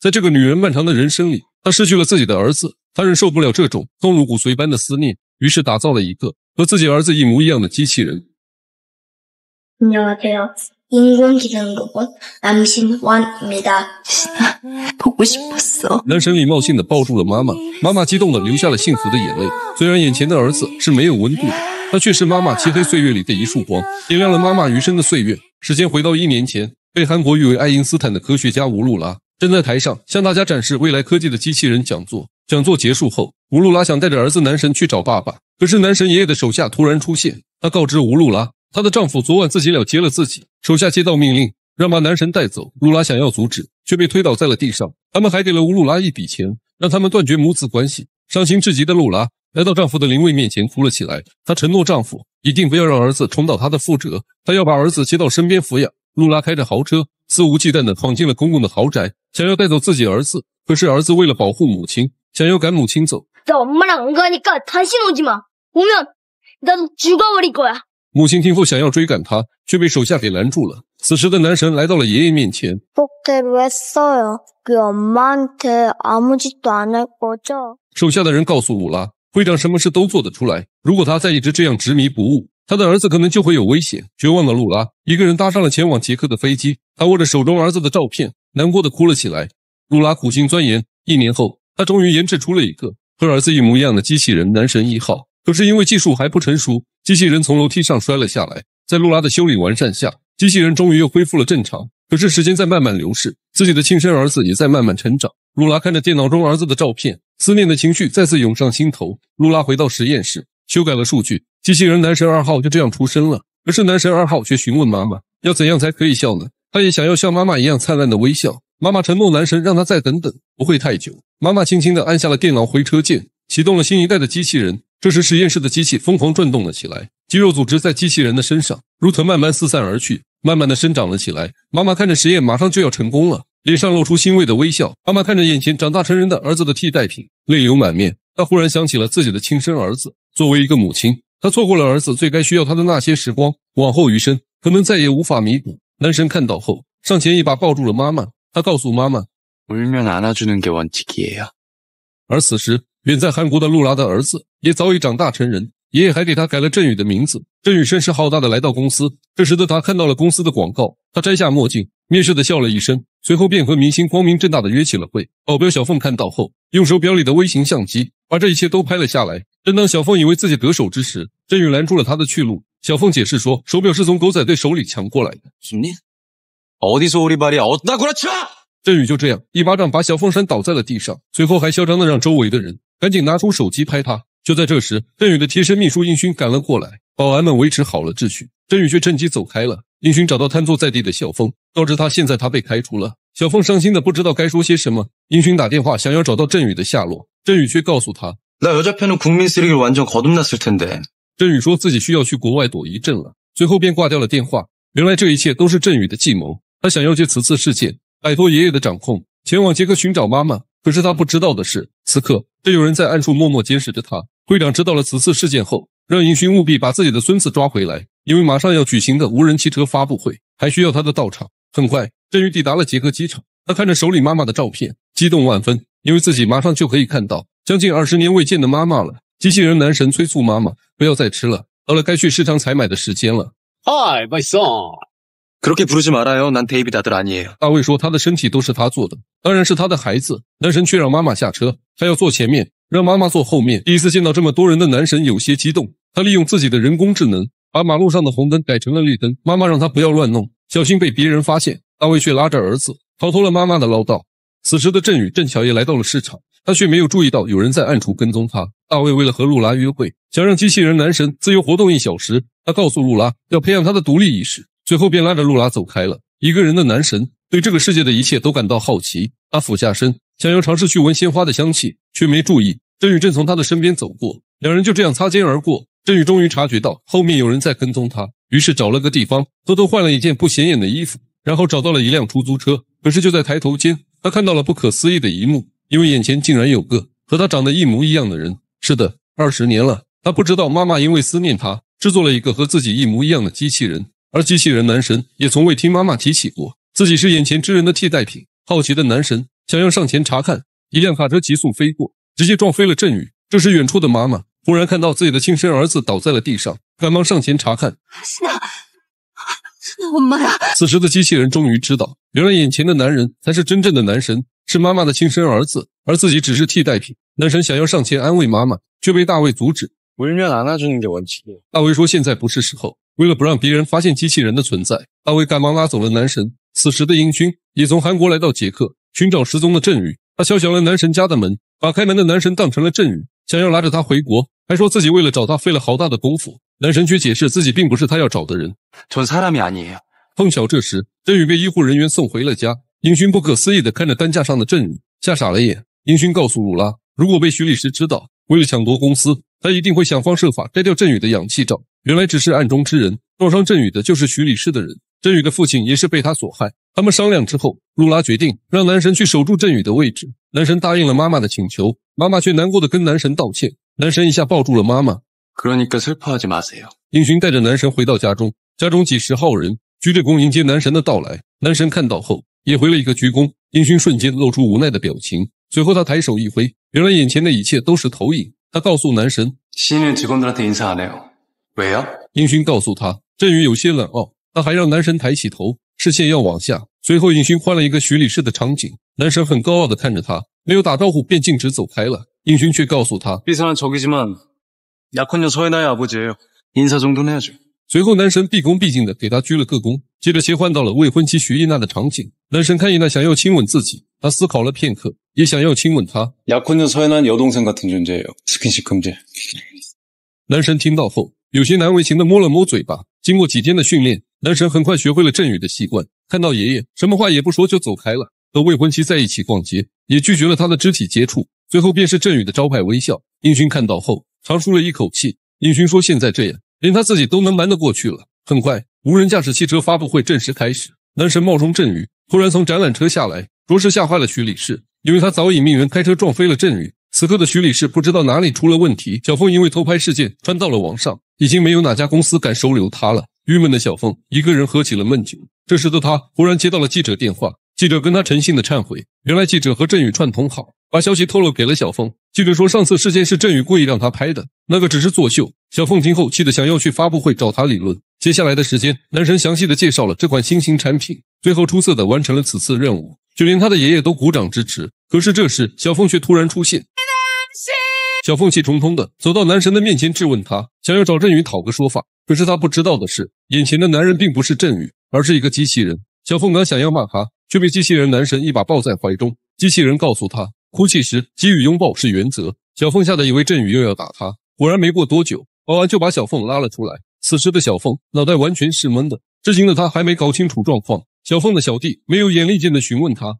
在这个女人漫长的人生里，她失去了自己的儿子，她忍受不了这种痛如骨髓般的思念，于是打造了一个和自己儿子一模一样的机器人。你男神 One。男神礼貌性的抱住了妈妈，妈妈激动的流下了幸福的眼泪。虽然眼前的儿子是没有温度的，他却是妈妈漆黑岁月里的一束光，点亮了妈妈余生的岁月。时间回到一年前，被韩国誉为爱因斯坦的科学家吴鲁拉。站在台上向大家展示未来科技的机器人讲座。讲座结束后，吴露拉想带着儿子男神去找爸爸，可是男神爷爷的手下突然出现，他告知吴露拉，她的丈夫昨晚自己了结了自己。手下接到命令，让把男神带走。露拉想要阻止，却被推倒在了地上。他们还给了乌露拉一笔钱，让他们断绝母子关系。伤心至极的露拉来到丈夫的灵位面前哭了起来。她承诺丈夫，一定不要让儿子重蹈他的覆辙，她要把儿子接到身边抚养。露拉开着豪车，肆无忌惮地闯进了公公的豪宅。想要带走自己儿子，可是儿子为了保护母亲，想要赶母亲走。走，母亲听后想要追赶他，却被手下给拦住了。此时的男神来到了爷爷面前。手下的人告诉鲁拉，会长什么事都做得出来。如果他再一直这样执迷不悟，他的儿子可能就会有危险。绝望的露拉一个人搭上了前往捷克的飞机，他握着手中儿子的照片。难过的哭了起来。露拉苦心钻研，一年后，她终于研制出了一个和儿子一模一样的机器人——男神一号。可是因为技术还不成熟，机器人从楼梯上摔了下来。在露拉的修理完善下，机器人终于又恢复了正常。可是时间在慢慢流逝，自己的亲生儿子也在慢慢成长。露拉看着电脑中儿子的照片，思念的情绪再次涌上心头。露拉回到实验室，修改了数据，机器人男神二号就这样出生了。可是男神二号却询问妈妈：“要怎样才可以笑呢？”他也想要像妈妈一样灿烂的微笑。妈妈承诺男神，让他再等等，不会太久。妈妈轻轻地按下了电脑回车键，启动了新一代的机器人。这时，实验室的机器疯狂转动了起来，肌肉组织在机器人的身上如同慢慢四散而去，慢慢的生长了起来。妈妈看着实验，马上就要成功了，脸上露出欣慰的微笑。妈妈看着眼前长大成人的儿子的替代品，泪流满面。她忽然想起了自己的亲生儿子。作为一个母亲，她错过了儿子最该需要她的那些时光，往后余生可能再也无法弥补。男神看到后，上前一把抱住了妈妈。他告诉妈妈：“而此时，远在韩国的露拉的儿子也早已长大成人，爷爷还给他改了振宇的名字。振宇声势浩大的来到公司，这时的他看到了公司的广告，他摘下墨镜，蔑视的笑了一声，随后便和明星光明正大的约起了会。保镖小凤看到后，用手表里的微型相机把这一切都拍了下来。正当小凤以为自己得手之时，振宇拦住了他的去路。”小凤解释说：“手表是从狗仔队手里抢过来的。”什么？디서우리말이야어따구라쳐镇宇就这样一巴掌把小凤扇倒在了地上，随后还嚣张的让周围的人赶紧拿出手机拍他。就在这时，镇宇的贴身秘书英勋赶了过来，保安们维持好了秩序，镇宇却趁机走开了。英勋找到瘫坐在地的小凤，告知他现在他被开除了。小凤伤心的不知道该说些什么。英勋打电话想要找到镇宇的下落，镇宇却告诉他。振宇说自己需要去国外躲一阵了，随后便挂掉了电话。原来这一切都是振宇的计谋，他想要借此次事件摆脱爷爷的掌控，前往杰克寻找妈妈。可是他不知道的是，此刻正有人在暗处默默监视着他。会长知道了此次事件后，让尹勋务必把自己的孙子抓回来，因为马上要举行的无人汽车发布会还需要他的到场。很快，振宇抵达了杰克机场，他看着手里妈妈的照片，激动万分，因为自己马上就可以看到将近二十年未见的妈妈了。机器人男神催促妈妈不要再吃了，到了该去市场采买的时间了。Hi, my son. 그렇게부르지말아요난다들아니에요大卫说他的身体都是他做的，当然是他的孩子。男神却让妈妈下车，他要坐前面，让妈妈坐后面。第一次见到这么多人的男神有些激动，他利用自己的人工智能把马路上的红灯改成了绿灯。妈妈让他不要乱弄，小心被别人发现。大卫却拉着儿子逃脱了妈妈的唠叨。此时的振宇正巧也来到了市场。他却没有注意到有人在暗处跟踪他。大卫为了和露拉约会，想让机器人男神自由活动一小时。他告诉露拉要培养他的独立意识，随后便拉着露拉走开了。一个人的男神对这个世界的一切都感到好奇。他俯下身，想要尝试去闻鲜花的香气，却没注意振宇正从他的身边走过。两人就这样擦肩而过。振宇终于察觉到后面有人在跟踪他，于是找了个地方偷偷换了一件不显眼的衣服，然后找到了一辆出租车。可是就在抬头间，他看到了不可思议的一幕。因为眼前竟然有个和他长得一模一样的人，是的，二十年了，他不知道妈妈因为思念他，制作了一个和自己一模一样的机器人，而机器人男神也从未听妈妈提起过自己是眼前之人的替代品。好奇的男神想要上前查看，一辆卡车急速飞过，直接撞飞了振宇。这时，远处的妈妈忽然看到自己的亲生儿子倒在了地上，赶忙上前查看。妈，我妈呀！此时的机器人终于知道，原来眼前的男人才是真正的男神。是妈妈的亲生儿子，而自己只是替代品。男神想要上前安慰妈妈，却被大卫阻止。大卫说现在不是时候。为了不让别人发现机器人的存在，大卫赶忙拉走了男神。此时的英勋也从韩国来到捷克，寻找失踪的振宇。他敲响了男神家的门，把开门的男神当成了振宇，想要拉着他回国，还说自己为了找他费了好大的功夫。男神却解释自己并不是他要找的人。碰巧这时，振宇被医护人员送回了家。英勋不可思议地看着担架上的振宇，吓傻了眼。英勋告诉露拉：“如果被徐律师知道，为了抢夺公司，他一定会想方设法摘掉振宇的氧气罩。”原来只是暗中之人撞伤振宇的，就是徐律师的人。振宇的父亲也是被他所害。他们商量之后，露拉决定让男神去守住振宇的位置。男神答应了妈妈的请求，妈妈却难过的跟男神道歉。男神一下抱住了妈妈。英勋带着男神回到家中，家中几十号人鞠着躬迎接男神的到来。男神看到后。也回了一个鞠躬，英勋瞬间露出无奈的表情。随后他抬手一挥，原来眼前的一切都是投影。他告诉男神：“喂啊！”尹勋告诉他，振宇有些冷傲。他还让男神抬起头，视线要往下。随后英勋换了一个徐礼事的场景。男神很高傲的看着他，没有打招呼便径直走开了。英勋却告诉他：“要和你做一下，要随后，男神毕恭毕敬的给他鞠了个躬，接着切换到了未婚妻徐艺娜的场景。男神看一娜想要亲吻自己，他思考了片刻，也想要亲吻她。男神听到后，有些难为情的摸了摸嘴巴。经过几天的训练，男神很快学会了振宇的习惯。看到爷爷什么话也不说就走开了，和未婚妻在一起逛街，也拒绝了他的肢体接触。最后便是振宇的招牌微笑。英勋看到后，长舒了一口气。英勋说：“现在这样。”连他自己都能瞒得过去了。很快，无人驾驶汽车发布会正式开始。男神冒充振宇，突然从展览车下来，着实吓坏了徐理事。因为他早已命人开车撞飞了振宇。此刻的徐理事不知道哪里出了问题。小凤因为偷拍事件传到了网上，已经没有哪家公司敢收留他了。郁闷的小凤一个人喝起了闷酒。这时的他忽然接到了记者电话，记者跟他诚心的忏悔：原来记者和振宇串通好，把消息透露给了小凤。记者说，上次事件是振宇故意让他拍的，那个只是作秀。小凤听后气得想要去发布会找他理论。接下来的时间，男神详细的介绍了这款新型产品，最后出色的完成了此次任务，就连他的爷爷都鼓掌支持。可是这时，小凤却突然出现。小凤气冲冲的走到男神的面前质问他，想要找振宇讨个说法。可是他不知道的是，眼前的男人并不是振宇，而是一个机器人。小凤刚想要骂他，却被机器人男神一把抱在怀中。机器人告诉他，哭泣时给予拥抱是原则。小凤吓得以为振宇又要打他，果然没过多久。保安就把小凤拉了出来。此时的小凤脑袋完全是懵的，至今的他还没搞清楚状况。小凤的小弟没有眼力见的询问他，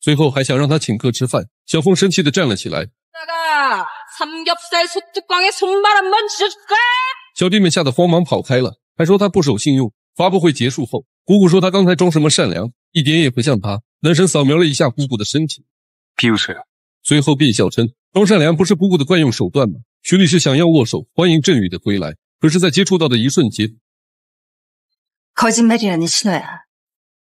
最后还想让他请客吃饭。小凤生气的站了起来。小弟们吓得慌忙跑开了，还说他不守信用。发布会结束后，姑姑说他刚才装什么善良，一点也不像他。男神扫描了一下姑姑的身体，随后便笑称装善良不是姑姑的惯用手段吗？徐律师想要握手，欢迎振宇的归来。可是，在接触到的一瞬间，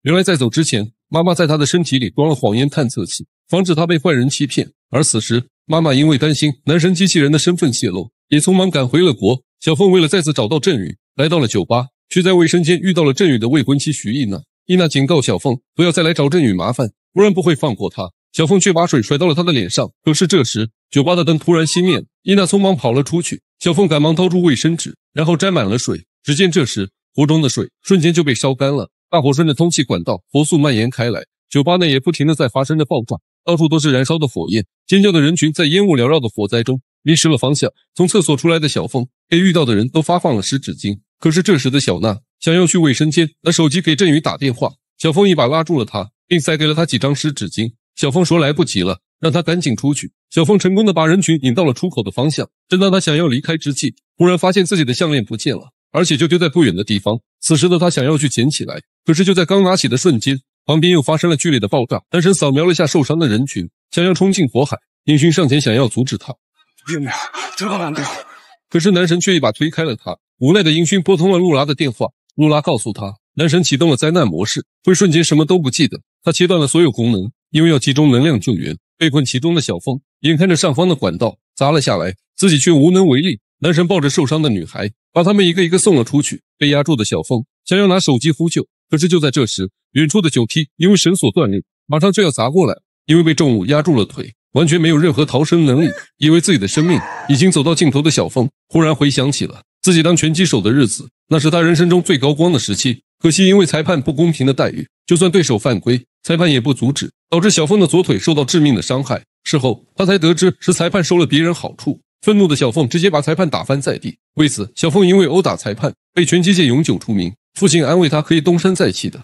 原来在走之前，妈妈在他的身体里装了谎言探测器，防止他被坏人欺骗。而此时，妈妈因为担心男神机器人的身份泄露，也匆忙赶回了国。小凤为了再次找到振宇，来到了酒吧，却在卫生间遇到了振宇的未婚妻徐艺娜。艺娜警告小凤不要再来找振宇麻烦，不然不会放过他。小凤却把水甩到了他的脸上。可是这时，酒吧的灯突然熄灭，伊娜匆忙跑了出去。小凤赶忙掏出卫生纸，然后沾满了水。只见这时，壶中的水瞬间就被烧干了，大火顺着通气管道火速蔓延开来，酒吧内也不停的在发生着爆炸，到处都是燃烧的火焰。尖叫的人群在烟雾缭绕的火灾中迷失了方向。从厕所出来的小凤，给遇到的人都发放了湿纸巾。可是这时的小娜想要去卫生间拿手机给振宇打电话，小凤一把拉住了她，并塞给了她几张湿纸巾。小凤说：“来不及了，让他赶紧出去。”小凤成功的把人群引到了出口的方向。正当他想要离开之际，忽然发现自己的项链不见了，而且就丢在不远的地方。此时的他想要去捡起来，可是就在刚拿起的瞬间，旁边又发生了剧烈的爆炸。男神扫描了一下受伤的人群，想要冲进火海。英勋上前想要阻止他：“有没有？知道哪可是男神却一把推开了他。无奈的英勋拨通了露拉的电话，露拉告诉他，男神启动了灾难模式，会瞬间什么都不记得，他切断了所有功能。因为要集中能量救援，被困其中的小凤眼看着上方的管道砸了下来，自己却无能为力。男神抱着受伤的女孩，把他们一个一个送了出去。被压住的小凤想要拿手机呼救，可是就在这时，远处的酒梯因为绳索断裂，马上就要砸过来。因为被重物压住了腿，完全没有任何逃生能力。以为自己的生命已经走到尽头的小凤，忽然回想起了自己当拳击手的日子，那是他人生中最高光的时期。可惜因为裁判不公平的待遇，就算对手犯规。裁判也不阻止，导致小凤的左腿受到致命的伤害。事后，她才得知是裁判收了别人好处。愤怒的小凤直接把裁判打翻在地。为此，小凤因为殴打裁判被拳击界永久除名。父亲安慰她可以东山再起的。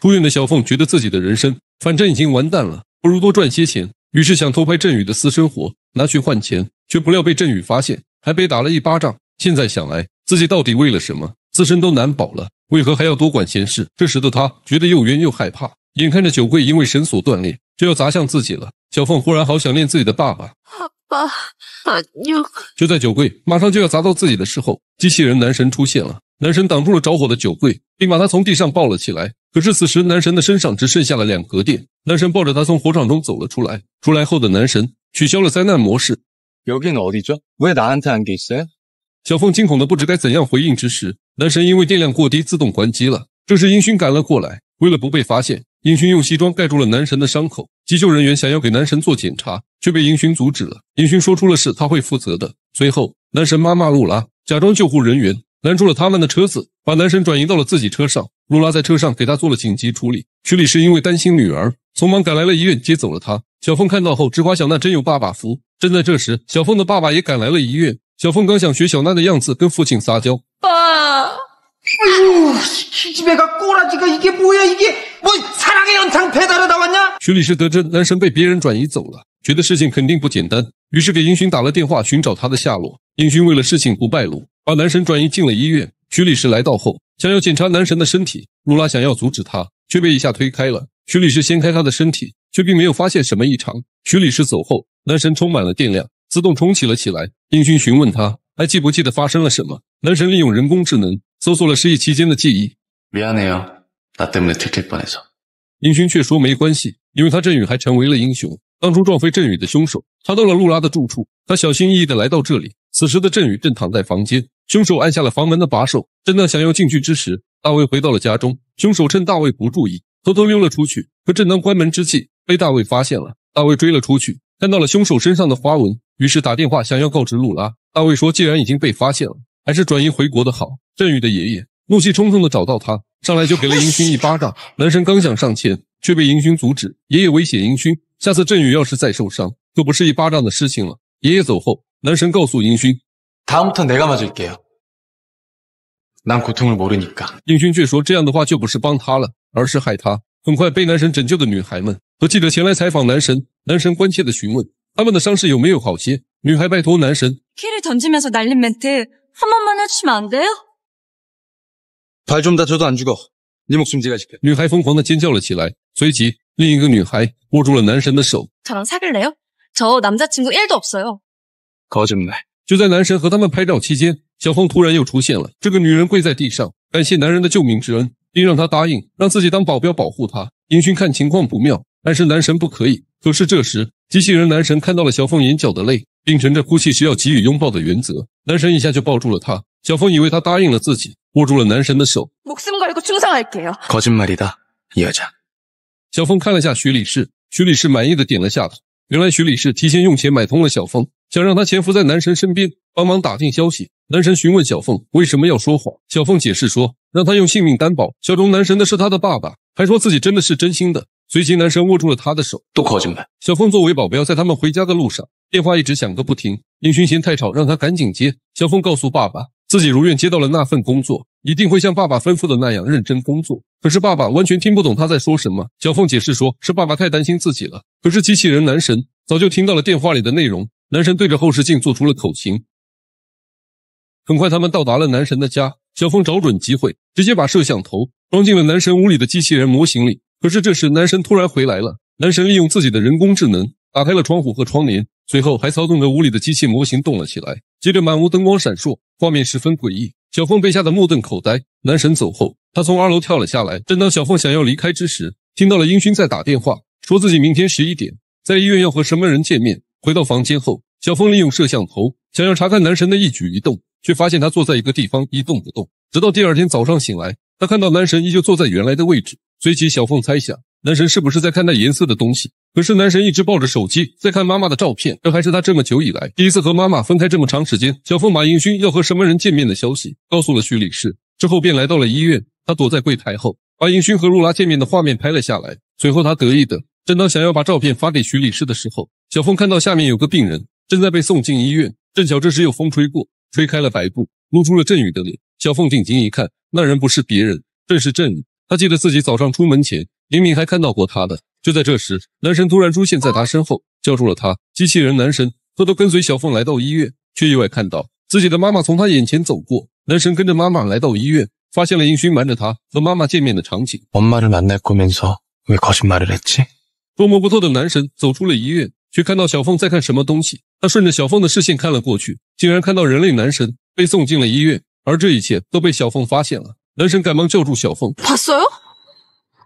出院的小凤觉得自己的人生反正已经完蛋了，不如多赚些钱。于是想偷拍振宇的私生活拿去换钱，却不料被振宇发现，还被打了一巴掌。现在想来，自己到底为了什么？自身都难保了。为何还要多管闲事？这时的他觉得又冤又害怕，眼看着酒柜因为绳索断裂就要砸向自己了。小凤忽然好想念自己的爸爸，爸爸，妞。就在酒柜马上就要砸到自己的时候，机器人男神出现了。男神挡住了着火的酒柜，并把他从地上抱了起来。可是此时男神的身上只剩下了两格电。男神抱着他从火场中走了出来。出来后的男神取消了灾难模式。여기는어디 죠？ 왜나한테안계小凤惊恐的不知该怎样回应之时。男神因为电量过低自动关机了。这时，英勋赶了过来。为了不被发现，英勋用西装盖住了男神的伤口。急救人员想要给男神做检查，却被英勋阻止了。英勋说出了事他会负责的。随后，男神妈妈露拉假装救护人员拦住了他们的车子，把男神转移到了自己车上。露拉在车上给他做了紧急处理。徐里是因为担心女儿，匆忙赶来了医院接走了他。小凤看到后直夸小娜真有爸爸福。正在这时，小凤的爸爸也赶来了医院。小凤刚想学小娜的样子跟父亲撒娇。啊！꼬라지가이게뭐야이게뭐사랑의연배달나왔 냐？ 徐律师得知男神被别人转移走了，觉得事情肯定不简单，于是给英勋打了电话寻找他的下落。英勋为了事情不败露，把男神转移进了医院。徐律师来到后，想要检查男神的身体，露拉想要阻止他，却被一下推开了。徐律师掀开他的身体，却并没有发现什么异常。徐律师走后，男神充满了电量，自动重启了起来。英勋询问他。还记不记得发生了什么？男神利用人工智能搜索了失忆期间的记忆。英勋却说没关系，因为他振宇还成为了英雄。当初撞飞振宇的凶手，查到了露拉的住处。他小心翼翼地来到这里。此时的振宇正躺在房间，凶手按下了房门的把手。正当想要进去之时，大卫回到了家中。凶手趁大卫不注意，偷偷溜了出去。可正当关门之际，被大卫发现了。大卫追了出去。看到了凶手身上的花纹，于是打电话想要告知露拉。大卫说：“既然已经被发现了，还是转移回国的好。”振宇的爷爷怒气冲冲地找到他，上来就给了英勋一巴掌。男神刚想上前，却被英勋阻止。爷爷威胁英勋：“下次振宇要是再受伤，就不是一巴掌的事情了。”爷爷走后，男神告诉英勋：“英勋却说这样的话就不是帮他了，而是害他。”很快被男神拯救的女孩们和记者前来采访男神。男神关切地询问：“他们的伤势有没有好些？”女孩拜托男神。女孩疯狂地尖叫了起来，随即另一个女孩握住了男神的手。女孩尖叫了起来，随即另一个女孩握住了男神的手。女孩疯狂了男神的尖叫了起来，随即另一个女孩握住了男神的手。地尖叫了个女孩握住男的地尖叫了男神的手。女孩疯狂地尖叫了起来，随即了男神不手。女个女男神地男的男神可是这时，机器人男神看到了小凤眼角的泪，并沉着哭泣时要给予拥抱的原则，男神一下就抱住了她。小凤以为他答应了自己，握住了男神的手。小凤看了下徐理事，徐理事满意的点了下头。原来徐理事提前用钱买通了小凤，想让她潜伏在男神身边，帮忙打听消息。男神询问小凤为什么要说谎，小凤解释说，让他用性命担保，效忠男神的是他的爸爸，还说自己真的是真心的。随即，男神握住了他的手，都靠进来。小凤作为保镖，在他们回家的路上，电话一直响个不停。林勋嫌太吵，让他赶紧接。小凤告诉爸爸，自己如愿接到了那份工作，一定会像爸爸吩咐的那样认真工作。可是爸爸完全听不懂他在说什么。小凤解释说，是爸爸太担心自己了。可是机器人男神早就听到了电话里的内容。男神对着后视镜做出了口型。很快，他们到达了男神的家。小凤找准机会，直接把摄像头装进了男神屋里的机器人模型里。可是这时，男神突然回来了。男神利用自己的人工智能打开了窗户和窗帘，随后还操纵着屋里的机器模型动了起来。接着，满屋灯光闪烁，画面十分诡异。小凤被吓得目瞪口呆。男神走后，她从二楼跳了下来。正当小凤想要离开之时，听到了英勋在打电话，说自己明天十一点在医院要和什么人见面。回到房间后，小凤利用摄像头想要查看男神的一举一动，却发现他坐在一个地方一动不动。直到第二天早上醒来，他看到男神依旧坐在原来的位置。随即，小凤猜想男神是不是在看那银色的东西？可是男神一直抱着手机在看妈妈的照片，这还是他这么久以来第一次和妈妈分开这么长时间。小凤把英勋要和什么人见面的消息告诉了徐理事，之后便来到了医院。他躲在柜台后，把英勋和露拉见面的画面拍了下来。随后，他得意的正当想要把照片发给徐理事的时候，小凤看到下面有个病人正在被送进医院。正巧这时有风吹过，吹开了白布，露出了振宇的脸。小凤定睛一看，那人不是别人，正是振宇。他记得自己早上出门前明明还看到过他的。就在这时，男神突然出现在他身后，叫住了他。机器人男神偷偷跟随小凤来到医院，却意外看到自己的妈妈从他眼前走过。男神跟着妈妈来到医院，发现了英勋瞒着他和妈妈见面的场景。多么不错的男神，走出了医院，却看到小凤在看什么东西。他顺着小凤的视线看了过去，竟然看到人类男神被送进了医院，而这一切都被小凤发现了。男神赶忙叫住小凤，봤어 요？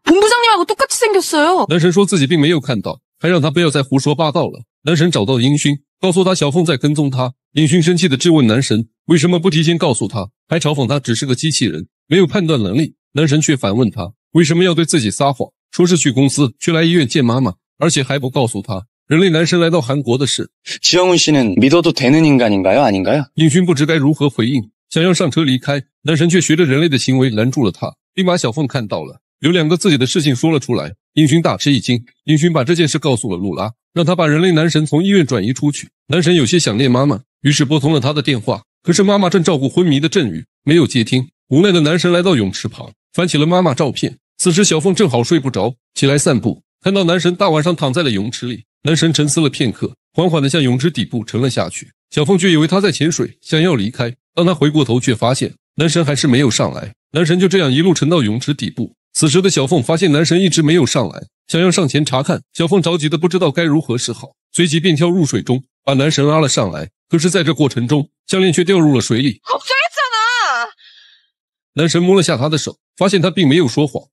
본부장님하고똑같이생겼어 요。 男神说自己并没有看到，还让他不要再胡说八道了。男神找到英勋，告诉他小凤在跟踪他。英勋生气的质问男神为什么不提前告诉他，还嘲讽他只是个机器人，没有判断能力。男神却反问他为什么要对自己撒谎，说是去公司，去来医院见妈妈，而且还不告诉他人类男神来到韩国的事。英씨는믿어도되는인간인가요아닌가요勋不知该如何回应。想要上车离开，男神却学着人类的行为拦住了他，并把小凤看到了，有两个自己的事情说了出来。英勋大吃一惊，英勋把这件事告诉了露拉，让他把人类男神从医院转移出去。男神有些想念妈妈，于是拨通了他的电话，可是妈妈正照顾昏迷的振宇，没有接听。无奈的男神来到泳池旁，翻起了妈妈照片。此时小凤正好睡不着，起来散步，看到男神大晚上躺在了泳池里，男神沉思了片刻，缓缓的向泳池底部沉了下去。小凤却以为他在潜水，想要离开。当他回过头，却发现男神还是没有上来。男神就这样一路沉到泳池底部。此时的小凤发现男神一直没有上来，想要上前查看，小凤着急的不知道该如何是好，随即便跳入水中，把男神拉了上来。可是，在这过程中，项链却掉入了水里。男神摸了下她的手，发现她并没有说谎。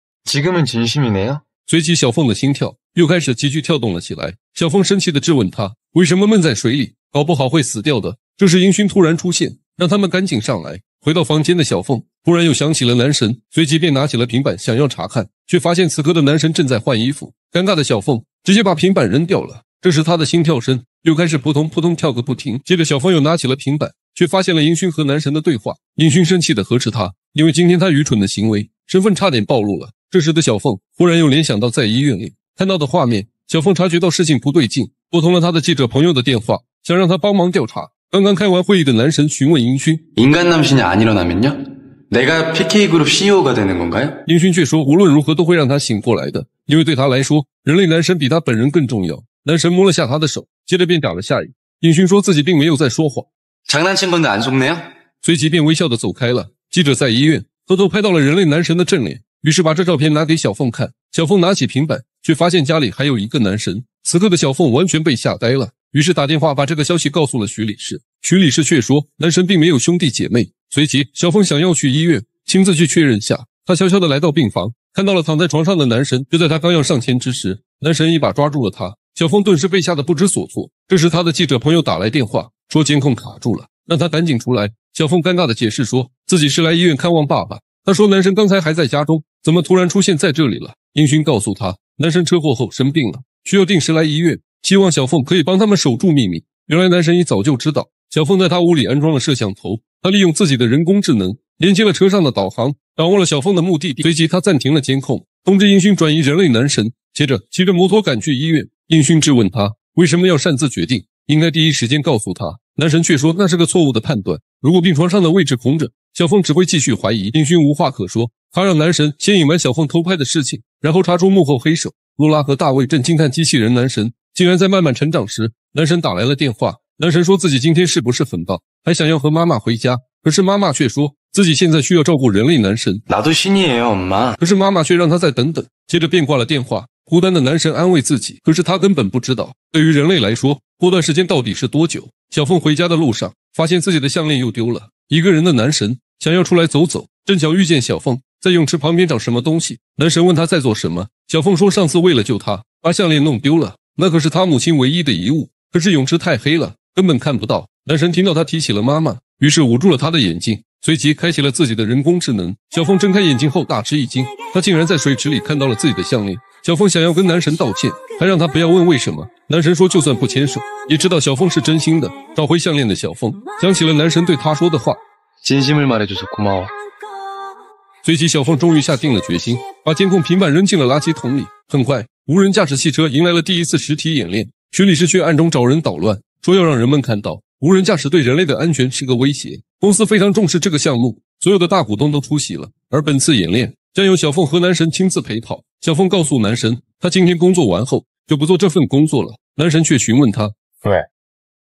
随即，小凤的心跳又开始急剧跳动了起来。小凤生气的质问他为什么闷在水里，搞不好会死掉的。这时，英勋突然出现。让他们赶紧上来。回到房间的小凤忽然又想起了男神，随即便拿起了平板想要查看，却发现此刻的男神正在换衣服。尴尬的小凤直接把平板扔掉了。这时，他的心跳声又开始扑通扑通跳个不停。接着，小凤又拿起了平板，却发现了英勋和男神的对话。英勋生气的呵斥他，因为今天他愚蠢的行为，身份差点暴露了。这时的小凤忽然又联想到在医院里看到的画面，小凤察觉到事情不对劲，拨通了他的记者朋友的电话，想让他帮忙调查。刚刚开完会议的男神询问英勋：“인간남신이나면요내가 PK 그룹 CEO 가되는건가요？”勋却说：“无论如何都会让他醒过来的，因为对他来说，人类男神比他本人更重要。”男神摸了下他的手，接着便打了下瘾。英勋说自己并没有在说谎，承担起本男中的。随即便微笑的走开了。记者在医院偷偷拍到了人类男神的正脸，于是把这照片拿给小凤看。小凤拿起平板，却发现家里还有一个男神。此刻的小凤完全被吓呆了。于是打电话把这个消息告诉了徐理事，徐理事却说男神并没有兄弟姐妹。随即，小峰想要去医院亲自去确认下。他悄悄的来到病房，看到了躺在床上的男神。就在他刚要上前之时，男神一把抓住了他，小峰顿时被吓得不知所措。这时，他的记者朋友打来电话，说监控卡住了，让他赶紧出来。小峰尴尬的解释说自己是来医院看望爸爸。他说男神刚才还在家中，怎么突然出现在这里了？英勋告诉他，男神车祸后生病了，需要定时来医院。希望小凤可以帮他们守住秘密。原来男神已早就知道，小凤在他屋里安装了摄像头。他利用自己的人工智能，连接了车上的导航，掌握了小凤的目的地。随即他暂停了监控，通知英勋转移人类男神。接着骑着摩托赶去医院。英勋质问他为什么要擅自决定，应该第一时间告诉他。男神却说那是个错误的判断。如果病床上的位置空着，小凤只会继续怀疑。英勋无话可说，他让男神先隐瞒小凤偷拍的事情，然后查出幕后黑手。露拉和大卫正惊叹机器人男神。竟然在慢慢成长时，男神打来了电话。男神说自己今天是不是很棒，还想要和妈妈回家。可是妈妈却说自己现在需要照顾人类男神。那都新年了，妈。可是妈妈却让他再等等，接着便挂了电话。孤单的男神安慰自己，可是他根本不知道，对于人类来说，过段时间到底是多久？小凤回家的路上，发现自己的项链又丢了。一个人的男神想要出来走走，正巧遇见小凤在泳池旁边找什么东西。男神问她在做什么，小凤说上次为了救他，把项链弄丢了。那可是他母亲唯一的遗物。可是泳池太黑了，根本看不到。男神听到他提起了妈妈，于是捂住了他的眼睛，随即开启了自己的人工智能。小凤睁开眼睛后大吃一惊，他竟然在水池里看到了自己的项链。小凤想要跟男神道歉，还让他不要问为什么。男神说，就算不牵手，也知道小凤是真心的。找回项链的小凤想起了男神对他说的话。随即，小凤终于下定了决心，把监控平板扔进了垃圾桶里。很快，无人驾驶汽车迎来了第一次实体演练。徐律师却暗中找人捣乱，说要让人们看到无人驾驶对人类的安全是个威胁。公司非常重视这个项目，所有的大股东都出席了。而本次演练将由小凤和男神亲自陪跑。小凤告诉男神，他今天工作完后就不做这份工作了。男神却询问他：“喂，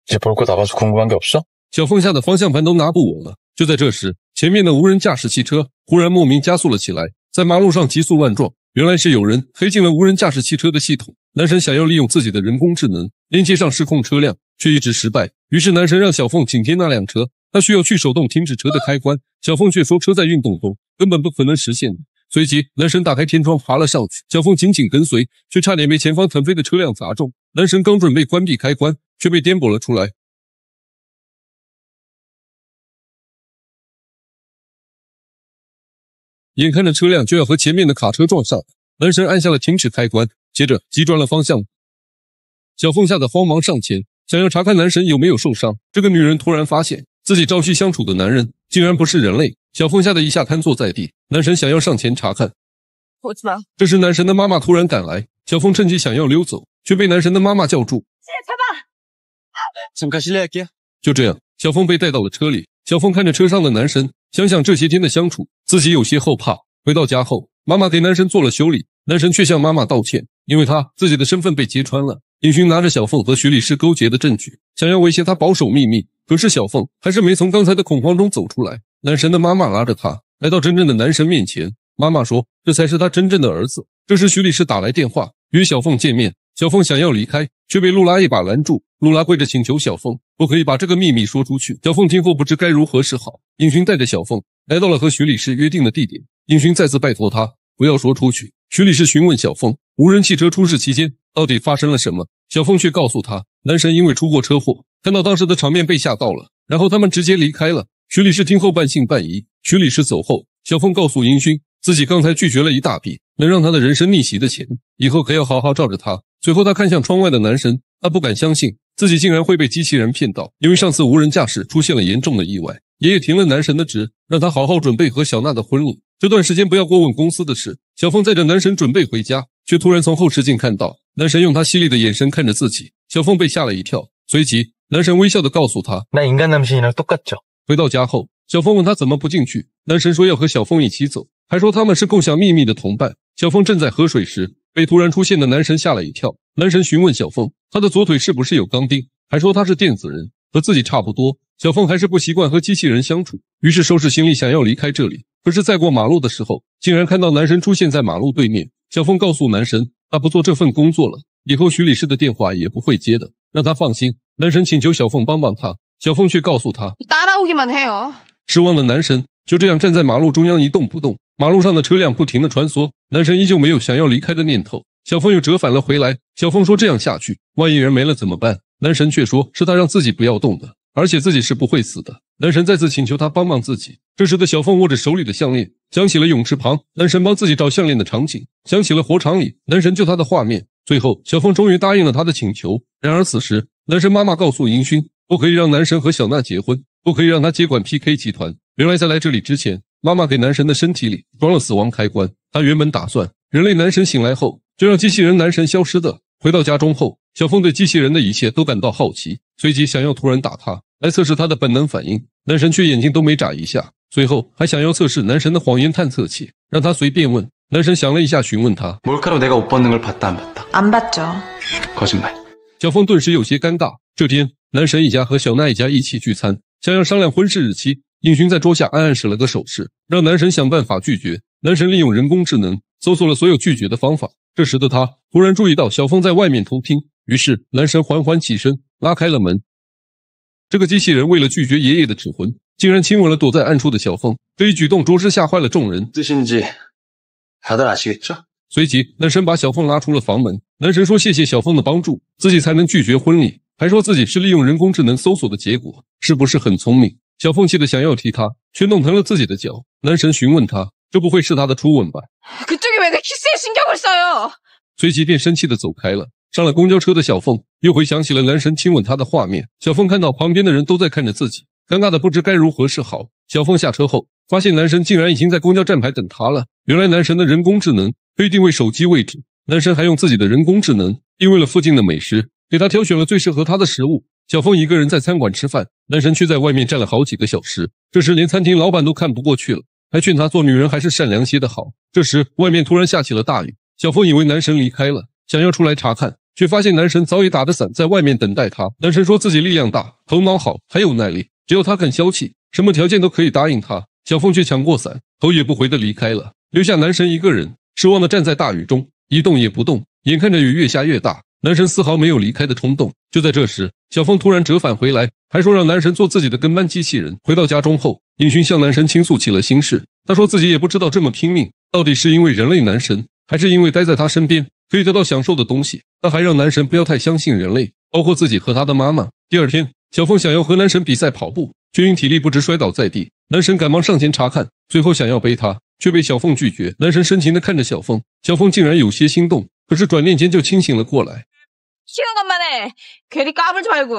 這不是他爸空关给我上？”小凤吓得方向盘都拿不稳了。就在这时，前面的无人驾驶汽车忽然莫名加速了起来，在马路上急速乱撞。原来是有人黑进了无人驾驶汽车的系统。男神想要利用自己的人工智能连接上失控车辆，却一直失败。于是男神让小凤紧贴那辆车，他需要去手动停止车的开关。小凤却说车在运动中，根本不可能实现。随即，男神打开天窗爬了上去，小凤紧紧跟随，却差点被前方腾飞的车辆砸中。男神刚准备关闭开关，却被颠簸了出来。眼看着车辆就要和前面的卡车撞上，男神按下了停止开关，接着急转了方向。小凤吓得慌忙上前，想要查看男神有没有受伤。这个女人突然发现自己朝夕相处的男人竟然不是人类，小凤吓得一下瘫坐在地。男神想要上前查看，这时男神的妈妈突然赶来，小凤趁机想要溜走，却被男神的妈妈叫住。就这样，小凤被带到了车里。小凤看着车上的男神，想想这些天的相处，自己有些后怕。回到家后，妈妈给男神做了修理，男神却向妈妈道歉，因为他自己的身份被揭穿了。尹勋拿着小凤和徐律师勾结的证据，想要威胁他保守秘密，可是小凤还是没从刚才的恐慌中走出来。男神的妈妈拉着他来到真正的男神面前，妈妈说：“这才是他真正的儿子。”这时，徐律师打来电话，约小凤见面。小凤想要离开，却被露拉一把拦住。露拉跪着请求小凤。不可以把这个秘密说出去。小凤听后不知该如何是好。尹勋带着小凤来到了和徐理事约定的地点。尹勋再次拜托他不要说出去。徐理事询问小凤无人汽车出事期间到底发生了什么，小凤却告诉他，男神因为出过车祸，看到当时的场面被吓到了，然后他们直接离开了。徐理事听后半信半疑。徐理事走后，小凤告诉尹勋，自己刚才拒绝了一大笔能让他的人生逆袭的钱，以后可要好好照着他。随后他看向窗外的男神，他不敢相信。自己竟然会被机器人骗到，因为上次无人驾驶出现了严重的意外。爷爷停了男神的职，让他好好准备和小娜的婚礼。这段时间不要过问公司的事。小凤载着男神准备回家，却突然从后视镜看到男神用他犀利的眼神看着自己。小凤被吓了一跳，随即男神微笑的告诉他。回到家后，小凤问他怎么不进去，男神说要和小凤一起走，还说他们是共享秘密的同伴。小凤正在喝水时。被突然出现的男神吓了一跳，男神询问小凤，他的左腿是不是有钢钉，还说他是电子人，和自己差不多。小凤还是不习惯和机器人相处，于是收拾行李想要离开这里。可是再过马路的时候，竟然看到男神出现在马路对面。小凤告诉男神，他不做这份工作了，以后徐理事的电话也不会接的，让他放心。男神请求小凤帮帮他，小凤却告诉他，失望的男神就这样站在马路中央一动不动。马路上的车辆不停的穿梭，男神依旧没有想要离开的念头。小凤又折返了回来。小凤说：“这样下去，万一人没了怎么办？”男神却说：“是他让自己不要动的，而且自己是不会死的。”男神再次请求他帮帮自己。这时的小凤握着手里的项链，想起了泳池旁男神帮自己找项链的场景，想起了火场里男神救他的画面。最后，小凤终于答应了他的请求。然而此时，男神妈妈告诉英勋：“不可以让男神和小娜结婚，不可以让他接管 PK 集团。”原来在来这里之前。妈妈给男神的身体里装了死亡开关。她原本打算，人类男神醒来后，就让机器人男神消失的。回到家中后，小凤对机器人的一切都感到好奇，随即想要突然打他，来测试他的本能反应。男神却眼睛都没眨一下，最后还想要测试男神的谎言探测器，让他随便问。男神想了一下，询问他：“안봤죠？”小凤顿时有些尴尬。这天，男神一家和小奈一家一起聚餐，想要商量婚事日期。尹寻在桌下暗暗使了个手势，让男神想办法拒绝。男神利用人工智能搜索了所有拒绝的方法。这时的他突然注意到小凤在外面偷听，于是男神缓缓起身，拉开了门。这个机器人为了拒绝爷爷的指魂，竟然亲吻了躲在暗处的小凤，这一举动着实吓坏了众人。自信机好得拉起去。随即，男神把小凤拉出了房门。男神说：“谢谢小凤的帮助，自己才能拒绝婚礼。”还说自己是利用人工智能搜索的结果，是不是很聪明？小凤气得想要踢他，却弄疼了自己的脚。男神询问他：“这不会是他的初吻吧？”随即便生气的走开了。上了公交车的小凤又回想起了男神亲吻她的画面。小凤看到旁边的人都在看着自己，尴尬的不知该如何是好。小凤下车后，发现男神竟然已经在公交站牌等她了。原来男神的人工智能可以定位手机位置，男神还用自己的人工智能定位了附近的美食，给他挑选了最适合他的食物。小凤一个人在餐馆吃饭，男神却在外面站了好几个小时。这时，连餐厅老板都看不过去了，还劝他做女人还是善良些的好。这时，外面突然下起了大雨，小凤以为男神离开了，想要出来查看，却发现男神早已打着伞在外面等待他。男神说自己力量大，头脑好，还有耐力，只要他肯消气，什么条件都可以答应他。小凤却抢过伞，头也不回的离开了，留下男神一个人失望的站在大雨中，一动也不动，眼看着雨越下越大。男神丝毫没有离开的冲动。就在这时，小凤突然折返回来，还说让男神做自己的跟班机器人。回到家中后，尹勋向男神倾诉起了心事。他说自己也不知道这么拼命，到底是因为人类男神，还是因为待在他身边可以得到享受的东西。他还让男神不要太相信人类，包括自己和他的妈妈。第二天，小凤想要和男神比赛跑步，却因体力不支摔倒在地。男神赶忙上前查看，最后想要背他，却被小凤拒绝。男神深情地看着小凤，小凤竟然有些心动，可是转念间就清醒了过来。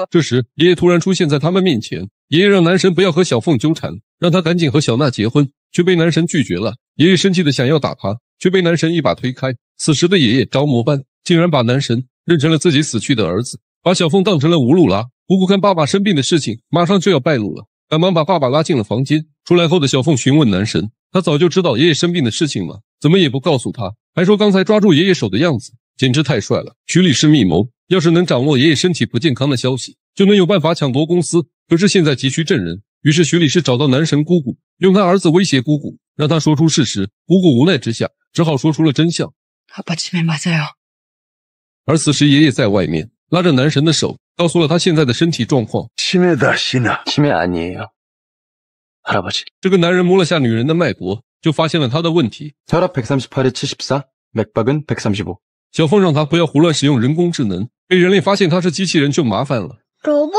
这时，爷爷突然出现在他们面前。爷爷让男神不要和小凤纠缠，让他赶紧和小娜结婚，却被男神拒绝了。爷爷生气的想要打他，却被男神一把推开。此时的爷爷着魔般，竟然把男神认成了自己死去的儿子，把小凤当成了无路拉。姑姑看爸爸生病的事情马上就要败露了，赶忙把爸爸拉进了房间。出来后的小凤询问男神，他早就知道爷爷生病的事情吗？怎么也不告诉他，还说刚才抓住爷爷手的样子，简直太帅了。徐律师密谋。要是能掌握爷爷身体不健康的消息，就能有办法抢夺公司。可是现在急需证人，于是徐理事找到男神姑姑，用他儿子威胁姑姑，让他说出事实。姑姑无奈之下，只好说出了真相。而此时爷爷在外面拉着男神的手，告诉了他现在的身体状况。这个男人摸了下女人的脉搏，就发现了他的问题。小凤让他不要胡乱使用人工智能。被人类发现他是机器人就麻烦了。主播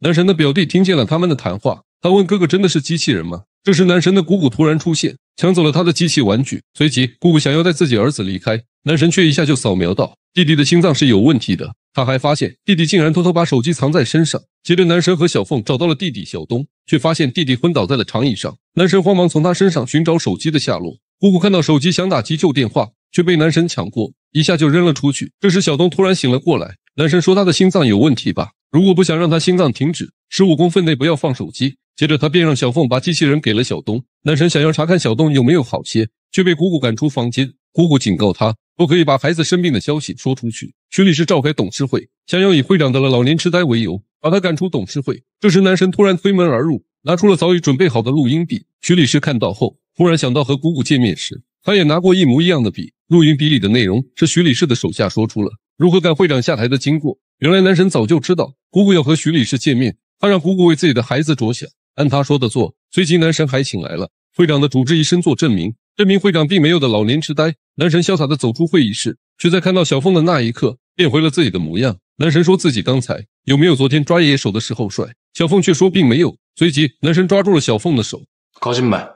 男神的表弟听见了他们的谈话，他问哥哥真的是机器人吗？这时男神的姑姑突然出现，抢走了他的机器玩具。随即姑姑想要带自己儿子离开，男神却一下就扫描到弟弟的心脏是有问题的。他还发现弟弟竟然偷偷把手机藏在身上。接着男神和小凤找到了弟弟小东，却发现弟弟昏倒在了长椅上。男神慌忙从他身上寻找手机的下落。姑姑看到手机想打急救电话，却被男神抢过，一下就扔了出去。这时小东突然醒了过来。男神说他的心脏有问题吧，如果不想让他心脏停止，十五公分内不要放手机。接着他便让小凤把机器人给了小东。男神想要查看小东有没有好些，却被姑姑赶出房间。姑姑警告他不可以把孩子生病的消息说出去。徐律师召开董事会，想要以会长得了老年痴呆为由把他赶出董事会。这时男神突然推门而入，拿出了早已准备好的录音笔。徐律师看到后，忽然想到和姑姑见面时，他也拿过一模一样的笔。录音笔里的内容是徐理事的手下说出了。如何赶会长下台的经过？原来男神早就知道姑姑要和徐理事见面，他让姑姑为自己的孩子着想，按他说的做。随即，男神还请来了会长的主治医生做证明，证明会长并没有的老年痴呆。男神潇洒的走出会议室，却在看到小凤的那一刻，变回了自己的模样。男神说自己刚才有没有昨天抓野手的时候帅？小凤却说并没有。随即，男神抓住了小凤的手，高兴吧，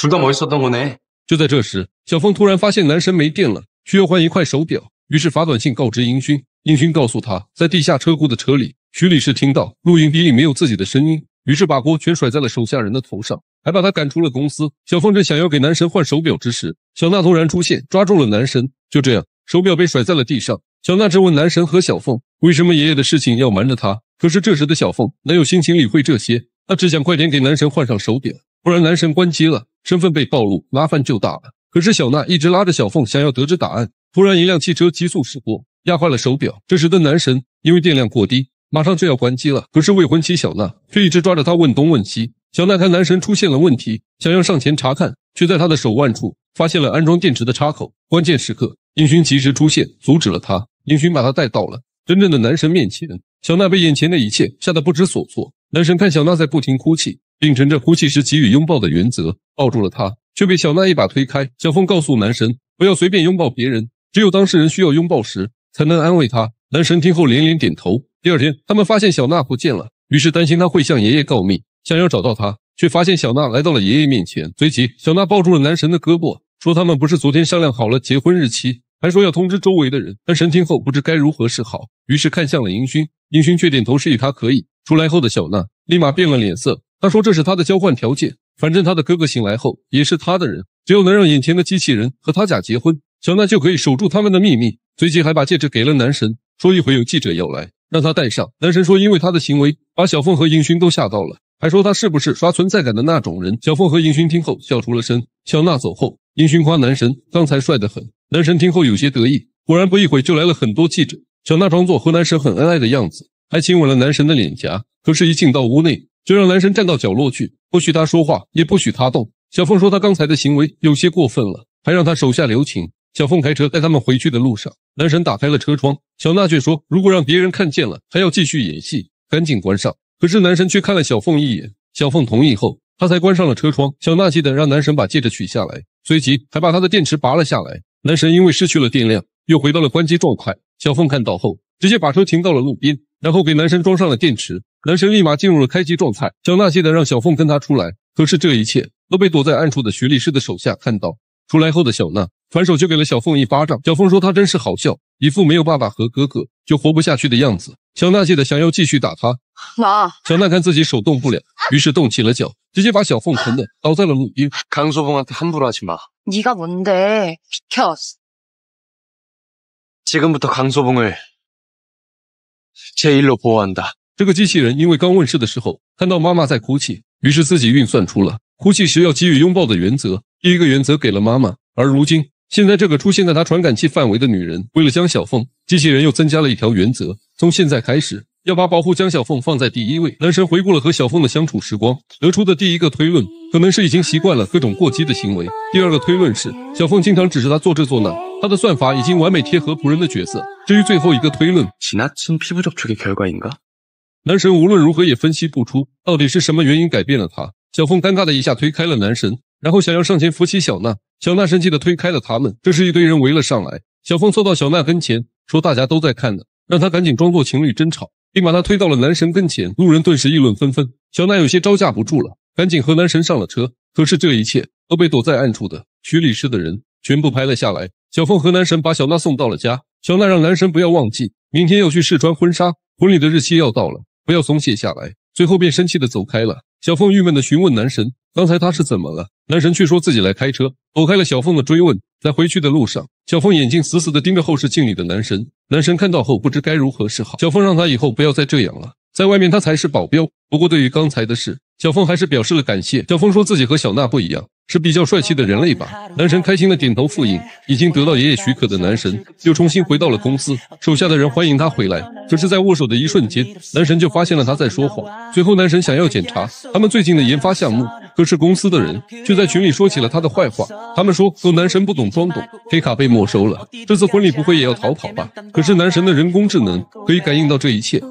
不干我一错的呢。就在这时，小凤突然发现男神没电了，需要换一块手表。于是发短信告知英勋，英勋告诉他，在地下车库的车里，徐理事听到录音笔里没有自己的声音，于是把锅全甩在了手下人的头上，还把他赶出了公司。小凤正想要给男神换手表之时，小娜突然出现，抓住了男神。就这样，手表被甩在了地上。小娜质问男神和小凤，为什么爷爷的事情要瞒着他？可是这时的小凤哪有心情理会这些？她只想快点给男神换上手表，不然男神关机了，身份被暴露，麻烦就大了。可是小娜一直拉着小凤，想要得知答案。突然，一辆汽车急速驶过，压坏了手表。这时的男神因为电量过低，马上就要关机了。可是未婚妻小娜却一直抓着他问东问西。小娜看男神出现了问题，想要上前查看，却在他的手腕处发现了安装电池的插口。关键时刻，英勋及时出现，阻止了他。英勋把他带到了真正的男神面前。小娜被眼前的一切吓得不知所措。男神看小娜在不停哭泣，并乘着哭泣时给予拥抱的原则，抱住了她，却被小娜一把推开。小凤告诉男神，不要随便拥抱别人。只有当事人需要拥抱时，才能安慰他。男神听后连连点头。第二天，他们发现小娜不见了，于是担心她会向爷爷告密，想要找到她，却发现小娜来到了爷爷面前。随即，小娜抱住了男神的胳膊，说他们不是昨天商量好了结婚日期，还说要通知周围的人。男神听后不知该如何是好，于是看向了英勋，英勋却点头示意他可以。出来后的小娜立马变了脸色，他说这是他的交换条件，反正他的哥哥醒来后也是他的人，只有能让眼前的机器人和他假结婚。小娜就可以守住他们的秘密，随即还把戒指给了男神，说一会有记者要来，让他戴上。男神说，因为他的行为把小凤和英勋都吓到了，还说他是不是刷存在感的那种人。小凤和英勋听后笑出了声。小娜走后，英勋夸男神刚才帅得很。男神听后有些得意，果然不一会就来了很多记者。小娜装作和男神很恩爱的样子，还亲吻了男神的脸颊，可是，一进到屋内，就让男神站到角落去，不许他说话，也不许他动。小凤说他刚才的行为有些过分了，还让他手下留情。小凤开车带他们回去的路上，男神打开了车窗，小娜却说：“如果让别人看见了，还要继续演戏，赶紧关上。”可是男神却看了小凤一眼，小凤同意后，他才关上了车窗。小娜气得让男神把戒指取下来，随即还把他的电池拔了下来。男神因为失去了电量，又回到了关机状态。小凤看到后，直接把车停到了路边，然后给男神装上了电池。男神立马进入了开机状态。小娜气得让小凤跟他出来，可是这一切都被躲在暗处的徐律师的手下看到。出来后的小娜。反手就给了小凤一巴掌。小凤说：“他真是好笑，一副没有爸爸和哥哥就活不下去的样子。”小娜气得想要继续打他。妈，小娜看自己手动不了，于是动起了脚，直接把小凤疼得倒在了路边。这个机器人因为刚问世的时候看到妈妈在哭泣，于是自己运算出了哭泣时要给予拥抱的原则。第一个原则给了妈妈，而如今。现在这个出现在他传感器范围的女人，为了江小凤，机器人又增加了一条原则：从现在开始要把保护江小凤放在第一位。男神回顾了和小凤的相处时光，得出的第一个推论可能是已经习惯了各种过激的行为；第二个推论是小凤经常指着他做这做那，他的算法已经完美贴合仆人的角色。至于最后一个推论，男神无论如何也分析不出到底是什么原因改变了他。小凤尴尬的一下推开了男神，然后想要上前扶起小娜。小娜生气的推开了他们，这时一堆人围了上来。小凤凑到小娜跟前，说：“大家都在看呢，让她赶紧装作情侣争吵，并把她推到了男神跟前。”路人顿时议论纷纷。小娜有些招架不住了，赶紧和男神上了车。可是这一切都被躲在暗处的徐律师的人全部拍了下来。小凤和男神把小娜送到了家。小娜让男神不要忘记，明天要去试穿婚纱，婚礼的日期要到了，不要松懈下来。最后便生气的走开了。小凤郁闷的询问男神。刚才他是怎么了？男神却说自己来开车，躲开了小凤的追问。在回去的路上，小凤眼睛死死地盯着后视镜里的男神。男神看到后不知该如何是好。小凤让他以后不要再这样了，在外面他才是保镖。不过对于刚才的事，小凤还是表示了感谢。小凤说自己和小娜不一样。是比较帅气的人类吧男神开心的点头复印已经得到爷爷许可的男神又重新回到了公司手下的人欢迎他回来可是在握手的一瞬间男神就发现了他在说谎随后男神想要检查他们最近的研发项目可是公司的人却在群里说起了他的坏话他们说狗男神不懂装懂黑卡被没收了这次婚礼不会也要逃跑吧可是男神的人工智能可以感应到这一切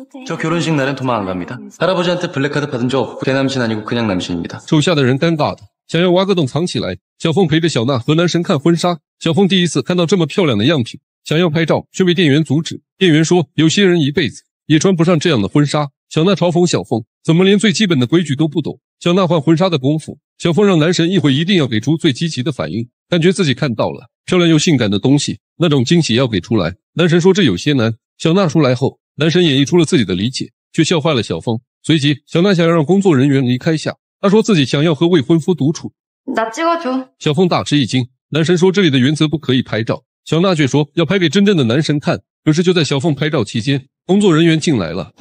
手下的人尴尬的想要挖个洞藏起来。小凤陪着小娜和男神看婚纱。小凤第一次看到这么漂亮的样品，想要拍照却被店员阻止。店员说：“有些人一辈子也穿不上这样的婚纱。”小娜嘲讽小凤：“怎么连最基本的规矩都不懂？”小娜换婚纱的功夫，小凤让男神一会一定要给出最积极的反应，感觉自己看到了漂亮又性感的东西，那种惊喜要给出来。男神说这有些难。小娜出来后，男神演绎出了自己的理解，却笑坏了小凤。随即，小娜想要让工作人员离开下。他说自己想要和未婚夫独处。小凤大吃一惊，男神说这里的原则不可以拍照，小娜却说要拍给真正的男神看。可是就在小凤拍照期间，工作人员进来了。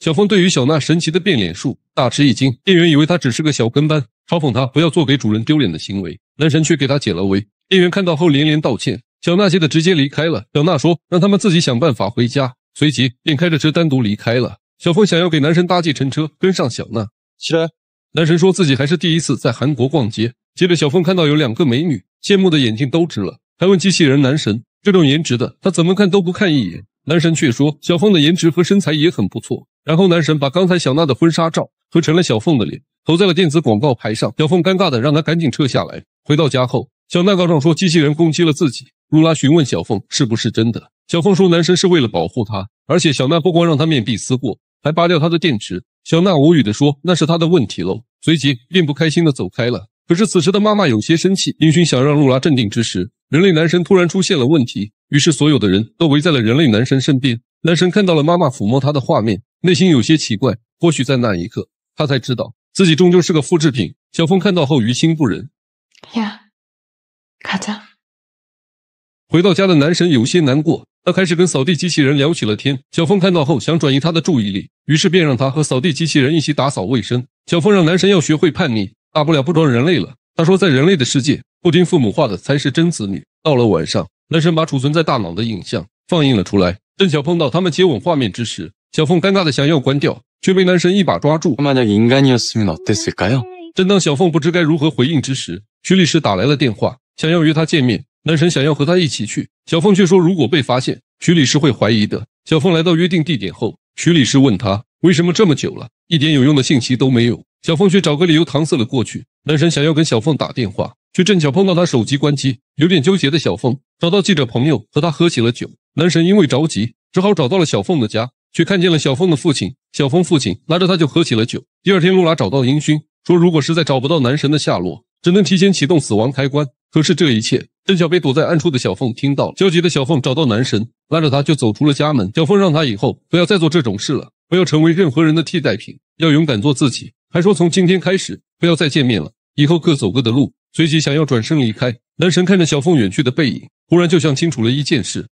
小凤对于小娜神奇的变脸术大吃一惊，店员以为她只是个小跟班，嘲讽她不要做给主人丢脸的行为，男神却给她解了围。店员看到后连连道歉，小娜气得直接离开了。小娜说让他们自己想办法回家，随即便开着车单独离开了。小凤想要给男神搭计程车，跟上小娜。起来，男神说自己还是第一次在韩国逛街。接着，小凤看到有两个美女，羡慕的眼睛都直了，还问机器人男神：“这种颜值的，他怎么看都不看一眼。”男神却说小凤的颜值和身材也很不错。然后男神把刚才小娜的婚纱照合成了小凤的脸，投在了电子广告牌上。小凤尴尬的让他赶紧撤下来。回到家后，小娜告状说机器人攻击了自己。露拉询问小凤是不是真的，小凤说男神是为了保护她，而且小娜不光让她面壁思过。还拔掉他的电池，小娜无语的说：“那是他的问题喽。”随即便不开心的走开了。可是此时的妈妈有些生气。英勋想让露拉镇定之时，人类男神突然出现了问题，于是所有的人都围在了人类男神身边。男神看到了妈妈抚摸他的画面，内心有些奇怪。或许在那一刻，他才知道自己终究是个复制品。小峰看到后于心不忍。呀，卡扎。回到家的男神有些难过。他开始跟扫地机器人聊起了天，小凤看到后想转移他的注意力，于是便让他和扫地机器人一起打扫卫生。小凤让男神要学会叛逆，大不了不装人类了。他说在人类的世界，不听父母话的才是真子女。到了晚上，男神把储存在大脑的影像放映了出来，正巧碰到他们接吻画面之时，小凤尴尬的想要关掉，却被男神一把抓住。正当小凤不知该如何回应之时，徐律师打来了电话，想要约他见面。男神想要和他一起去，小凤却说如果被发现，徐律师会怀疑的。小凤来到约定地点后，徐律师问他为什么这么久了，一点有用的信息都没有。小凤却找个理由搪塞了过去。男神想要跟小凤打电话，却正巧碰到他手机关机，有点纠结的小凤找到记者朋友，和他喝起了酒。男神因为着急，只好找到了小凤的家，却看见了小凤的父亲。小凤父亲拿着他就喝起了酒。第二天，露娜找到英勋，说如果实在找不到男神的下落，只能提前启动死亡开关。可是这一切。正巧被躲在暗处的小凤听到了，焦急的小凤找到男神，拉着他就走出了家门。小凤让他以后不要再做这种事了，不要成为任何人的替代品，要勇敢做自己。还说从今天开始不要再见面了，以后各走各的路。随即想要转身离开，男神看着小凤远去的背影，忽然就像清楚了一件事。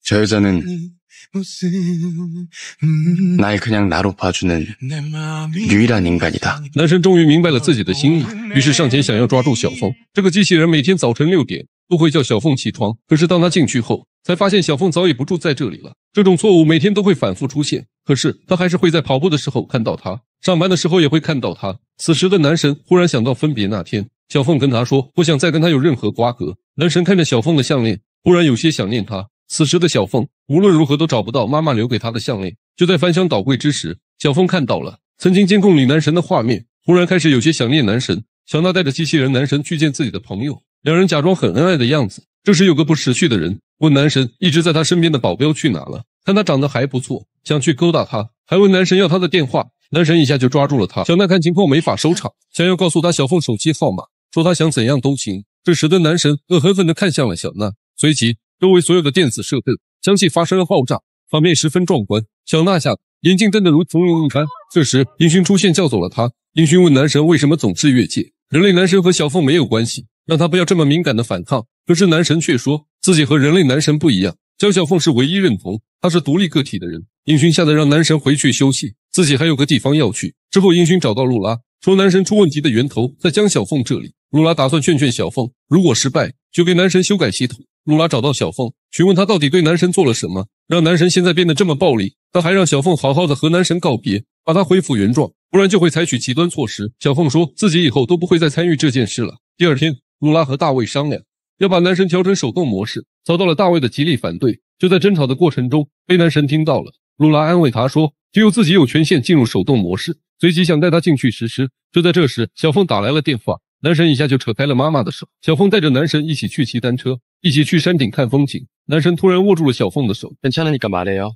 奈그냥나로봐주는유일한인간이 다。 男神终于明白了自己的心意，于是上前想要抓住小凤。这个机器人每天早晨六点都会叫小凤起床，可是当他进去后，才发现小凤早已不住在这里了。这种错误每天都会反复出现，可是他还是会在跑步的时候看到他，上班的时候也会看到他。此时的男神忽然想到分别那天，小凤跟他说不想再跟他有任何瓜葛。男神看着小凤的项链，忽然有些想念她。此时的小凤无论如何都找不到妈妈留给她的项链，就在翻箱倒柜之时，小凤看到了曾经监控里男神的画面，忽然开始有些想念男神。小娜带着机器人男神去见自己的朋友，两人假装很恩爱的样子。这时有个不识趣的人问男神一直在他身边的保镖去哪了，看他长得还不错，想去勾搭他，还问男神要他的电话。男神一下就抓住了他。小娜看情况没法收场，想要告诉他小凤手机号码，说他想怎样都行。这时的男神恶狠狠地看向了小娜，随即。周围所有的电子设备相继发生了爆炸，场面十分壮观。小娜吓得眼睛瞪得如同牛般。这时，英勋出现叫走了他。英勋问男神为什么总是越界，人类男神和小凤没有关系，让他不要这么敏感的反抗。可是男神却说自己和人类男神不一样，江小凤是唯一认同他是独立个体的人。英勋吓得让男神回去休息，自己还有个地方要去。之后，英勋找到露拉，说男神出问题的源头在江小凤这里。露拉打算劝劝小凤，如果失败就给男神修改系统。露拉找到小凤，询问她到底对男神做了什么，让男神现在变得这么暴力。她还让小凤好好的和男神告别，把他恢复原状，不然就会采取极端措施。小凤说自己以后都不会再参与这件事了。第二天，露拉和大卫商量要把男神调整手动模式，遭到了大卫的极力反对。就在争吵的过程中，被男神听到了。露拉安慰他说，只有自己有权限进入手动模式，随即想带他进去实施。就在这时，小凤打来了电话。男神一下就扯开了妈妈的手，小凤带着男神一起去骑单车，一起去山顶看风景。男神突然握住了小凤的手，但项链你干嘛的呀？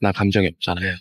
那感情也不差呀，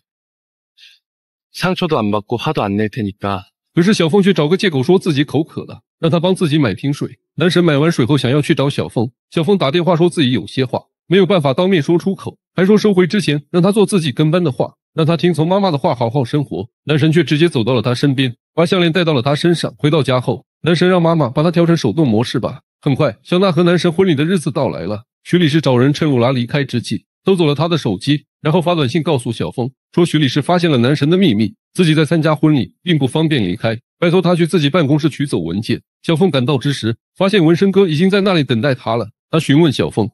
可是小凤却找个借口说自己口渴了，让他帮自己买瓶水。男神买完水后想要去找小凤，小凤打电话说自己有些话没有办法当面说出口，还说收回之前让他做自己跟班的话，让他听从妈妈的话好好生活。男神却直接走到了他身边，把项链戴到了他身上。回到家后。男神让妈妈把它调成手动模式吧。很快，小娜和男神婚礼的日子到来了。徐律师找人趁鲁拉离开之际偷走了他的手机，然后发短信告诉小峰说，徐律师发现了男神的秘密，自己在参加婚礼，并不方便离开，拜托他去自己办公室取走文件。小峰赶到之时，发现纹身哥已经在那里等待他了。他询问小峰，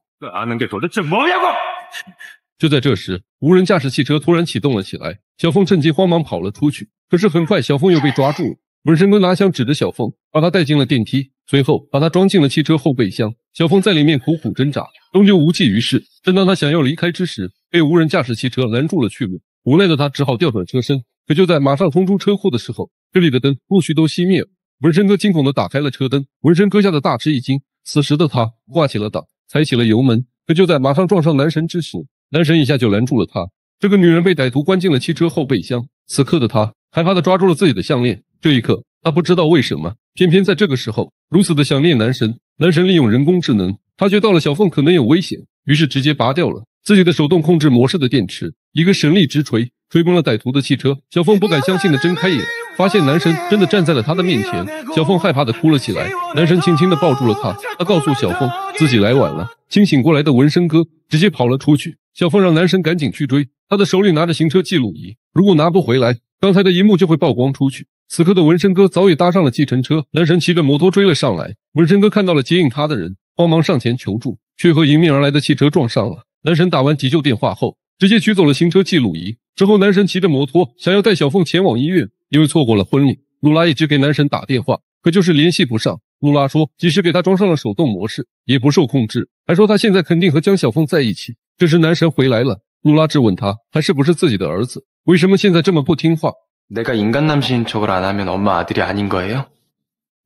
就在这时，无人驾驶汽车突然启动了起来。小峰趁机慌忙跑了出去，可是很快小峰又被抓住了。纹身哥拿枪指着小凤，把她带进了电梯，随后把她装进了汽车后备箱。小凤在里面苦苦挣扎，终究无济于事。正当他想要离开之时，被无人驾驶汽车拦住了去路。无奈的他只好调转车身。可就在马上冲出车库的时候，这里的灯陆续都熄灭了。纹身哥惊恐的打开了车灯，纹身哥吓得大吃一惊。此时的他挂起了档，踩起了油门。可就在马上撞上男神之时，男神一下就拦住了他。这个女人被歹徒关进了汽车后备箱。此刻的他害怕的抓住了自己的项链。这一刻，他不知道为什么，偏偏在这个时候如此的想念男神。男神利用人工智能，察觉到了小凤可能有危险，于是直接拔掉了自己的手动控制模式的电池。一个神力直锤，锤崩了歹徒的汽车。小凤不敢相信的睁开眼，发现男神真的站在了他的面前。小凤害怕的哭了起来，男神轻轻的抱住了他。他告诉小凤，自己来晚了。清醒过来的纹身哥直接跑了出去。小凤让男神赶紧去追，他的手里拿着行车记录仪，如果拿不回来。刚才的一幕就会曝光出去。此刻的纹身哥早已搭上了计程车，男神骑着摩托追了上来。纹身哥看到了接应他的人，慌忙上前求助，却和迎面而来的汽车撞上了。男神打完急救电话后，直接取走了行车记录仪。之后，男神骑着摩托想要带小凤前往医院，因为错过了婚礼，露拉一直给男神打电话，可就是联系不上。露拉说，即使给他装上了手动模式，也不受控制，还说他现在肯定和江小凤在一起。这时，男神回来了，露拉质问他，还是不是自己的儿子？为什么现在这么不听话？내가인간남신척을안하면엄마아들이아닌거예요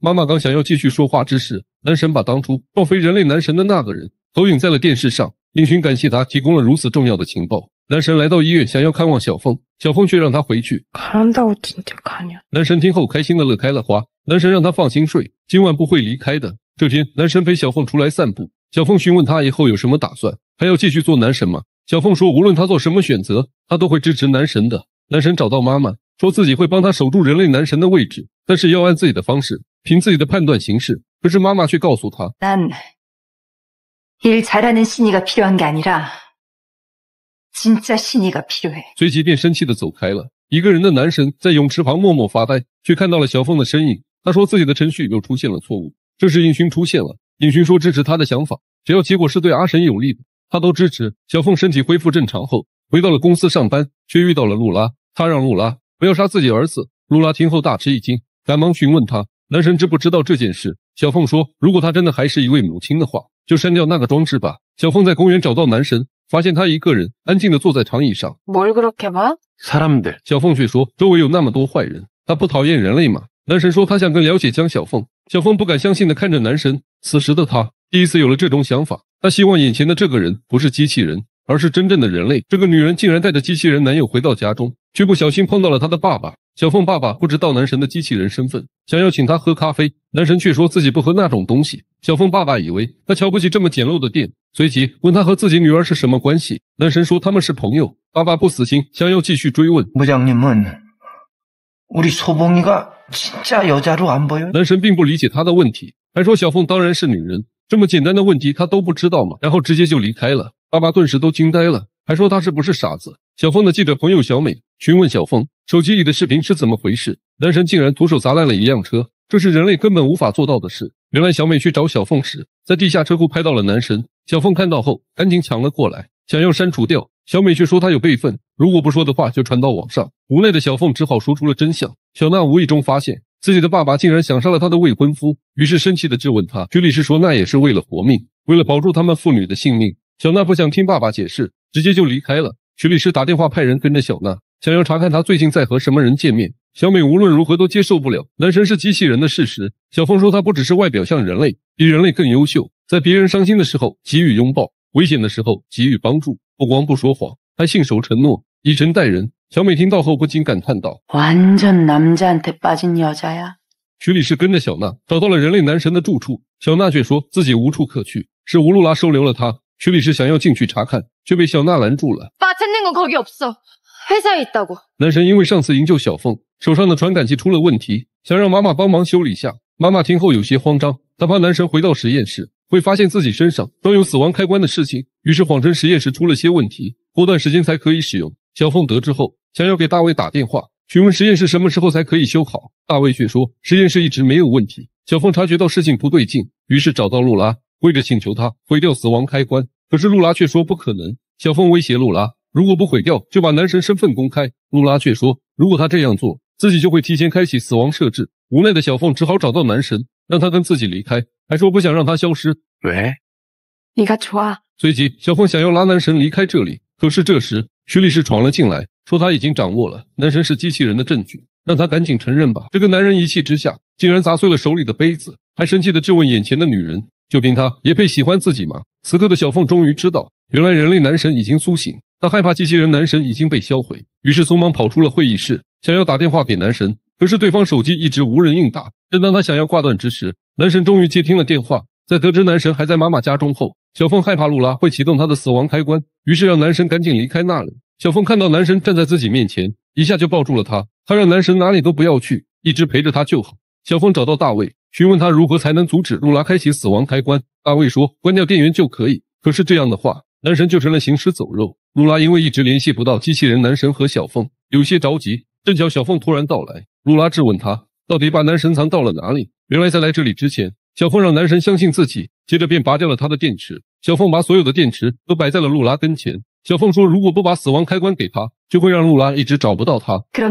妈妈刚想要继续说话之时，男神把当初撞飞人类男神的那个人投影在了电视上，英寻感谢他提供了如此重要的情报。男神来到医院，想要看望小凤，小凤却让他回去。男神听后开心的乐开了花，男神让他放心睡，今晚不会离开的。这天，男神陪小凤出来散步，小凤询问他以后有什么打算，还要继续做男神吗？小凤说：“无论他做什么选择，他都会支持男神的。”男神找到妈妈，说自己会帮他守住人类男神的位置，但是要按自己的方式，凭自己的判断行事。可是妈妈却告诉他：“我需要的是真正的神。”随即便生气的走开了。一个人的男神在泳池旁默默发呆，却看到了小凤的身影。他说自己的程序又出现了错误。这时尹勋出现了。尹勋说支持他的想法，只要结果是对阿神有利的。他都支持小凤身体恢复正常后，回到了公司上班，却遇到了露拉。他让露拉不要杀自己儿子。露拉听后大吃一惊，赶忙询问他男神知不知道这件事。小凤说，如果他真的还是一位母亲的话，就删掉那个装置吧。小凤在公园找到男神，发现他一个人安静的坐在长椅上。小凤却说，周围有那么多坏人，他不讨厌人类吗？男神说，他想更了解江小凤。小凤不敢相信的看着男神。此时的他第一次有了这种想法，他希望眼前的这个人不是机器人，而是真正的人类。这个女人竟然带着机器人男友回到家中，却不小心碰到了他的爸爸小凤。爸爸不知道男神的机器人身份，想要请他喝咖啡，男神却说自己不喝那种东西。小凤爸爸以为他瞧不起这么简陋的店，随即问他和自己女儿是什么关系。男神说他们是朋友。爸爸不死心，想要继续追问。男神并不理解他的问题。还说小凤当然是女人，这么简单的问题他都不知道吗？然后直接就离开了。爸爸顿时都惊呆了，还说他是不是傻子？小凤的记者朋友小美询问小凤，手机里的视频是怎么回事？男神竟然徒手砸烂了一辆车，这是人类根本无法做到的事。原来小美去找小凤时，在地下车库拍到了男神。小凤看到后，赶紧抢了过来，想要删除掉。小美却说她有备份，如果不说的话，就传到网上。无奈的小凤只好说出了真相。小娜无意中发现。自己的爸爸竟然想杀了他的未婚夫，于是生气地质问他。徐律师说：“那也是为了活命，为了保住他们父女的性命。”小娜不想听爸爸解释，直接就离开了。徐律师打电话派人跟着小娜，想要查看她最近在和什么人见面。小美无论如何都接受不了男神是机器人的事实。小峰说：“他不只是外表像人类，比人类更优秀，在别人伤心的时候给予拥抱，危险的时候给予帮助，不光不说谎，还信守承诺，以诚待人。”小美听到后不禁感叹道：“完全男仔汉太빠진여자 야。 ”徐律师跟着小娜找到了人类男神的住处，小娜却说自己无处可去，是乌鲁拉收留了她。徐律师想要进去查看，却被小娜拦住了。빠는건거기없어회사에있다 고。 男神因为上次营救小凤，手上的传感器出了问题，想让妈妈帮忙修理下。妈妈听后有些慌张，她怕男神回到实验室会发现自己身上装有死亡开关的事情，于是谎称实验室出了些问题，过段时间才可以使用。小凤得知后，想要给大卫打电话，询问实验室什么时候才可以修好。大卫却说实验室一直没有问题。小凤察觉到事情不对劲，于是找到露拉，跪着请求他毁掉死亡开关。可是露拉却说不可能。小凤威胁露拉，如果不毁掉，就把男神身份公开。露拉却说如果他这样做，自己就会提前开启死亡设置。无奈的小凤只好找到男神，让他跟自己离开，还说不想让他消失。喂，你干什啊！随即小凤想要拉男神离开这里，可是这时。徐律师闯了进来，说他已经掌握了男神是机器人的证据，让他赶紧承认吧。这个男人一气之下，竟然砸碎了手里的杯子，还生气地质问眼前的女人：就凭他也配喜欢自己吗？此刻的小凤终于知道，原来人类男神已经苏醒。她害怕机器人男神已经被销毁，于是匆忙跑出了会议室，想要打电话给男神，可是对方手机一直无人应答。正当他想要挂断之时，男神终于接听了电话。在得知男神还在妈妈家中后，小凤害怕露拉会启动他的死亡开关，于是让男神赶紧离开那里。小凤看到男神站在自己面前，一下就抱住了他。他让男神哪里都不要去，一直陪着他就好。小凤找到大卫，询问他如何才能阻止露拉开启死亡开关。大卫说关掉电源就可以，可是这样的话，男神就成了行尸走肉。露拉因为一直联系不到机器人男神和小凤，有些着急。正巧小凤突然到来，露拉质问他到底把男神藏到了哪里。原来在来这里之前。小凤让男神相信自己，接着便拔掉了他的电池。小凤把所有的电池都摆在了露拉跟前。小凤说：“如果不把死亡开关给他，就会让露拉一直找不到他。”小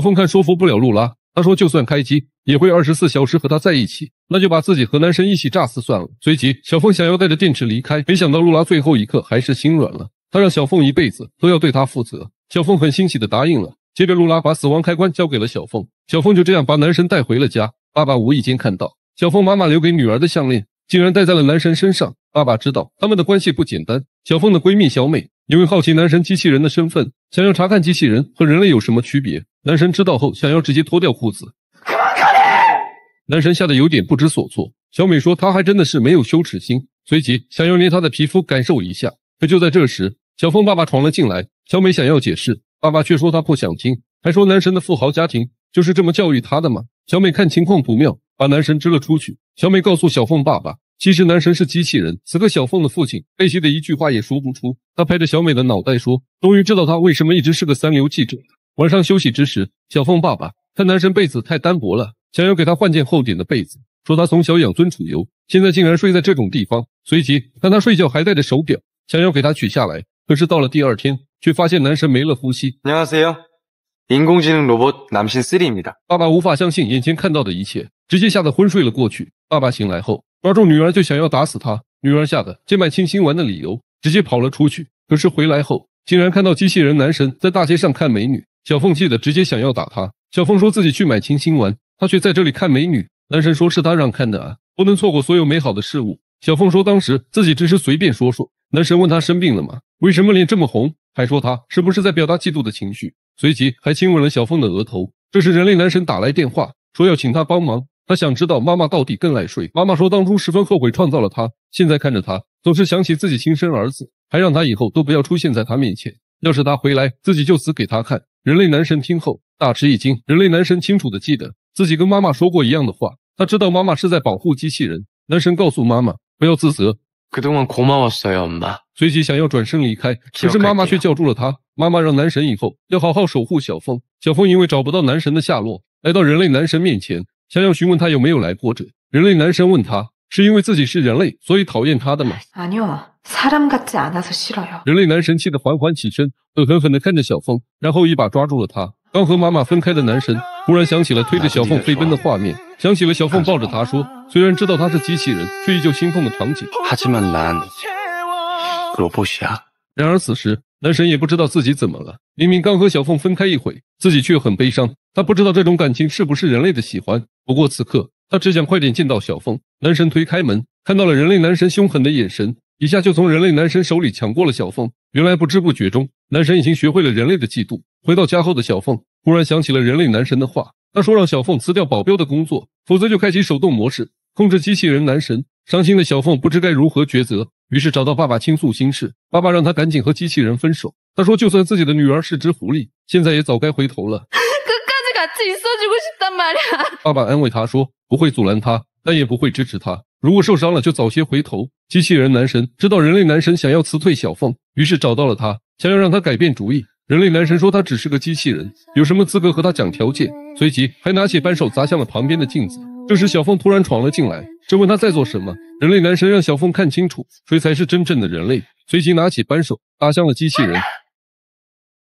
凤看说服不了露拉，她说：“就算开机，也会二十四小时和他在一起。那就把自己和男神一起炸死算了。”随即，小凤想要带着电池离开，没想到露拉最后一刻还是心软了。他让小凤一辈子都要对他负责。小凤很欣喜的答应了。接着，露拉把死亡开关交给了小凤，小凤就这样把男神带回了家。爸爸无意间看到小凤妈妈留给女儿的项链，竟然戴在了男神身上。爸爸知道他们的关系不简单。小凤的闺蜜小美因为好奇男神机器人的身份，想要查看机器人和人类有什么区别。男神知道后，想要直接脱掉裤子。男神吓得有点不知所措。小美说：“他还真的是没有羞耻心。”随即想要捏他的皮肤感受一下。可就在这时，小凤爸爸闯了进来。小美想要解释。爸爸却说他不想听，还说男神的富豪家庭就是这么教育他的吗？小美看情况不妙，把男神支了出去。小美告诉小凤爸爸，其实男神是机器人。此刻小凤的父亲被气的一句话也说不出，他拍着小美的脑袋说：“终于知道他为什么一直是个三流记者了。”晚上休息之时，小凤爸爸看男神被子太单薄了，想要给他换件厚点的被子，说他从小养尊处优，现在竟然睡在这种地方。随即看他睡觉还带着手表，想要给他取下来。可是到了第二天，却发现男神没了呼吸。你好，我是人工智能机器人男神三 D。爸爸无法相信眼前看到的一切，直接吓得昏睡了过去。爸爸醒来后抓住女儿就想要打死她，女儿吓得接买清新丸的理由直接跑了出去。可是回来后竟然看到机器人男神在大街上看美女，小凤气得直接想要打他。小凤说自己去买清新丸，他却在这里看美女。男神说是他让看的啊，不能错过所有美好的事物。小凤说当时自己只是随便说说。男神问他生病了吗？为什么脸这么红？还说他是不是在表达嫉妒的情绪？随即还亲吻了小凤的额头。这时，人类男神打来电话，说要请他帮忙。他想知道妈妈到底更爱谁。妈妈说当初十分后悔创造了他，现在看着他，总是想起自己亲生儿子，还让他以后都不要出现在他面前。要是他回来，自己就死给他看。人类男神听后大吃一惊。人类男神清楚的记得自己跟妈妈说过一样的话。他知道妈妈是在保护机器人。男神告诉妈妈不要自责。随即想要转身离开，可是妈妈却叫住了他。妈妈让男神以后要好好守护小峰。小峰因为找不到男神的下落，来到人类男神面前，想要询问他有没有来过这人类男神问他，是因为自己是人类，所以讨厌他的吗？人类男神气得缓缓起身，恶狠狠地看着小峰，然后一把抓住了他。刚和妈妈分开的男神。忽然想起了推着小凤飞奔的画面，想起了小凤抱着他说：“虽然知道他是机器人，却依旧心痛的场景。可不想。然而此时，男神也不知道自己怎么了。明明刚和小凤分开一会，自己却很悲伤。他不知道这种感情是不是人类的喜欢。不过此刻，他只想快点见到小凤。男神推开门，看到了人类男神凶狠的眼神，一下就从人类男神手里抢过了小凤。原来不知不觉中，男神已经学会了人类的嫉妒。回到家后的小凤。忽然想起了人类男神的话，他说让小凤辞掉保镖的工作，否则就开启手动模式控制机器人男神。伤心的小凤不知该如何抉择，于是找到爸爸倾诉心事。爸爸让他赶紧和机器人分手，他说就算自己的女儿是只狐狸，现在也早该回头了。爸爸安慰他说不会阻拦他，但也不会支持他。如果受伤了就早些回头。机器人男神知道人类男神想要辞退小凤，于是找到了他，想要让他改变主意。人类男神说他只是个机器人，有什么资格和他讲条件？随即还拿起扳手砸向了旁边的镜子。这时，小凤突然闯了进来，质问他在做什么。人类男神让小凤看清楚，谁才是真正的人类。随即拿起扳手砸向了机器人。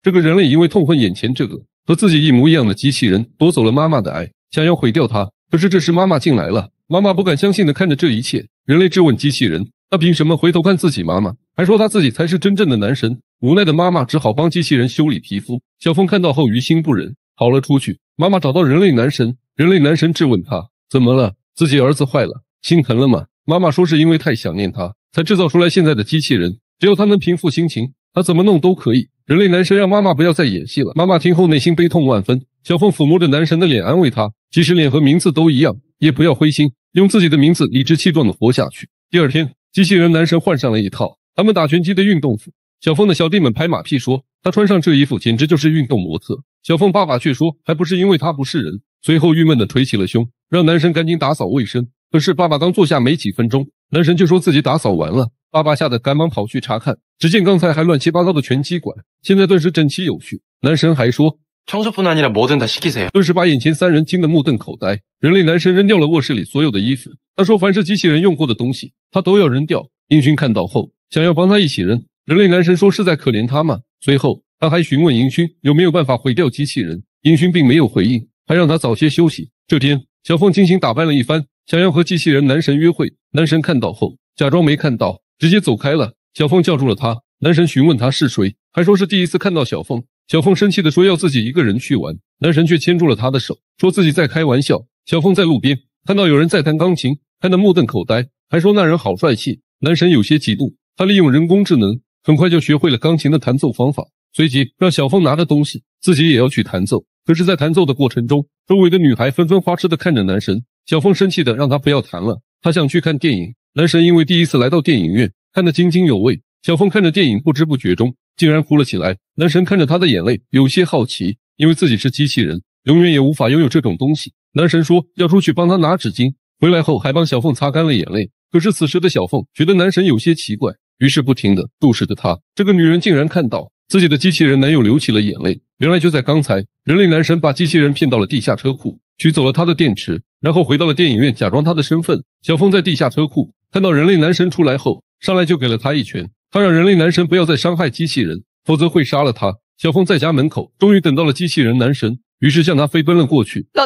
这个人类因为痛恨眼前这个和自己一模一样的机器人夺走了妈妈的爱，想要毁掉他。可是这时妈妈进来了，妈妈不敢相信地看着这一切。人类质问机器人，他凭什么回头看自己妈妈，还说他自己才是真正的男神？无奈的妈妈只好帮机器人修理皮肤。小凤看到后于心不忍，跑了出去。妈妈找到人类男神，人类男神质问他怎么了，自己儿子坏了，心疼了吗？妈妈说是因为太想念他，才制造出来现在的机器人。只要他能平复心情，他怎么弄都可以。人类男神让妈妈不要再演戏了。妈妈听后内心悲痛万分。小凤抚摸着男神的脸，安慰他，即使脸和名字都一样，也不要灰心，用自己的名字理直气壮的活下去。第二天，机器人男神换上了一套他们打拳击的运动服。小凤的小弟们拍马屁说：“他穿上这衣服简直就是运动模特。”小凤爸爸却说：“还不是因为他不是人。”随后郁闷的捶起了胸，让男神赶紧打扫卫生。可是爸爸刚坐下没几分钟，男神就说自己打扫完了。爸爸吓得赶忙跑去查看，只见刚才还乱七八糟的拳击馆，现在顿时整齐有序。男神还说：“청소뿐아니라모든다시키세 요。 ”顿时把眼前三人惊得目瞪口呆。人类男神扔掉了卧室里所有的衣服，他说：“凡是机器人用过的东西，他都要扔掉。”英勋看到后，想要帮他一起扔。人类男神说是在可怜他吗？随后他还询问英勋有没有办法毁掉机器人，英勋并没有回应，还让他早些休息。这天，小凤精心打扮了一番，想要和机器人男神约会。男神看到后假装没看到，直接走开了。小凤叫住了他，男神询问他是谁，还说是第一次看到小凤。小凤生气的说要自己一个人去玩，男神却牵住了她的手，说自己在开玩笑。小凤在路边看到有人在弹钢琴，看得目瞪口呆，还说那人好帅气。男神有些嫉妒，他利用人工智能。很快就学会了钢琴的弹奏方法，随即让小凤拿着东西，自己也要去弹奏。可是，在弹奏的过程中，周围的女孩纷纷花痴的看着男神。小凤生气的让他不要弹了，她想去看电影。男神因为第一次来到电影院，看得津津有味。小凤看着电影，不知不觉中竟然哭了起来。男神看着她的眼泪，有些好奇，因为自己是机器人，永远也无法拥有这种东西。男神说要出去帮他拿纸巾，回来后还帮小凤擦干了眼泪。可是此时的小凤觉得男神有些奇怪。于是不停地注视着她，这个女人竟然看到自己的机器人男友流起了眼泪。原来就在刚才，人类男神把机器人骗到了地下车库，取走了他的电池，然后回到了电影院，假装他的身份。小凤在地下车库看到人类男神出来后，上来就给了他一拳。他让人类男神不要再伤害机器人，否则会杀了他。小凤在家门口终于等到了机器人男神，于是向他飞奔了过去。老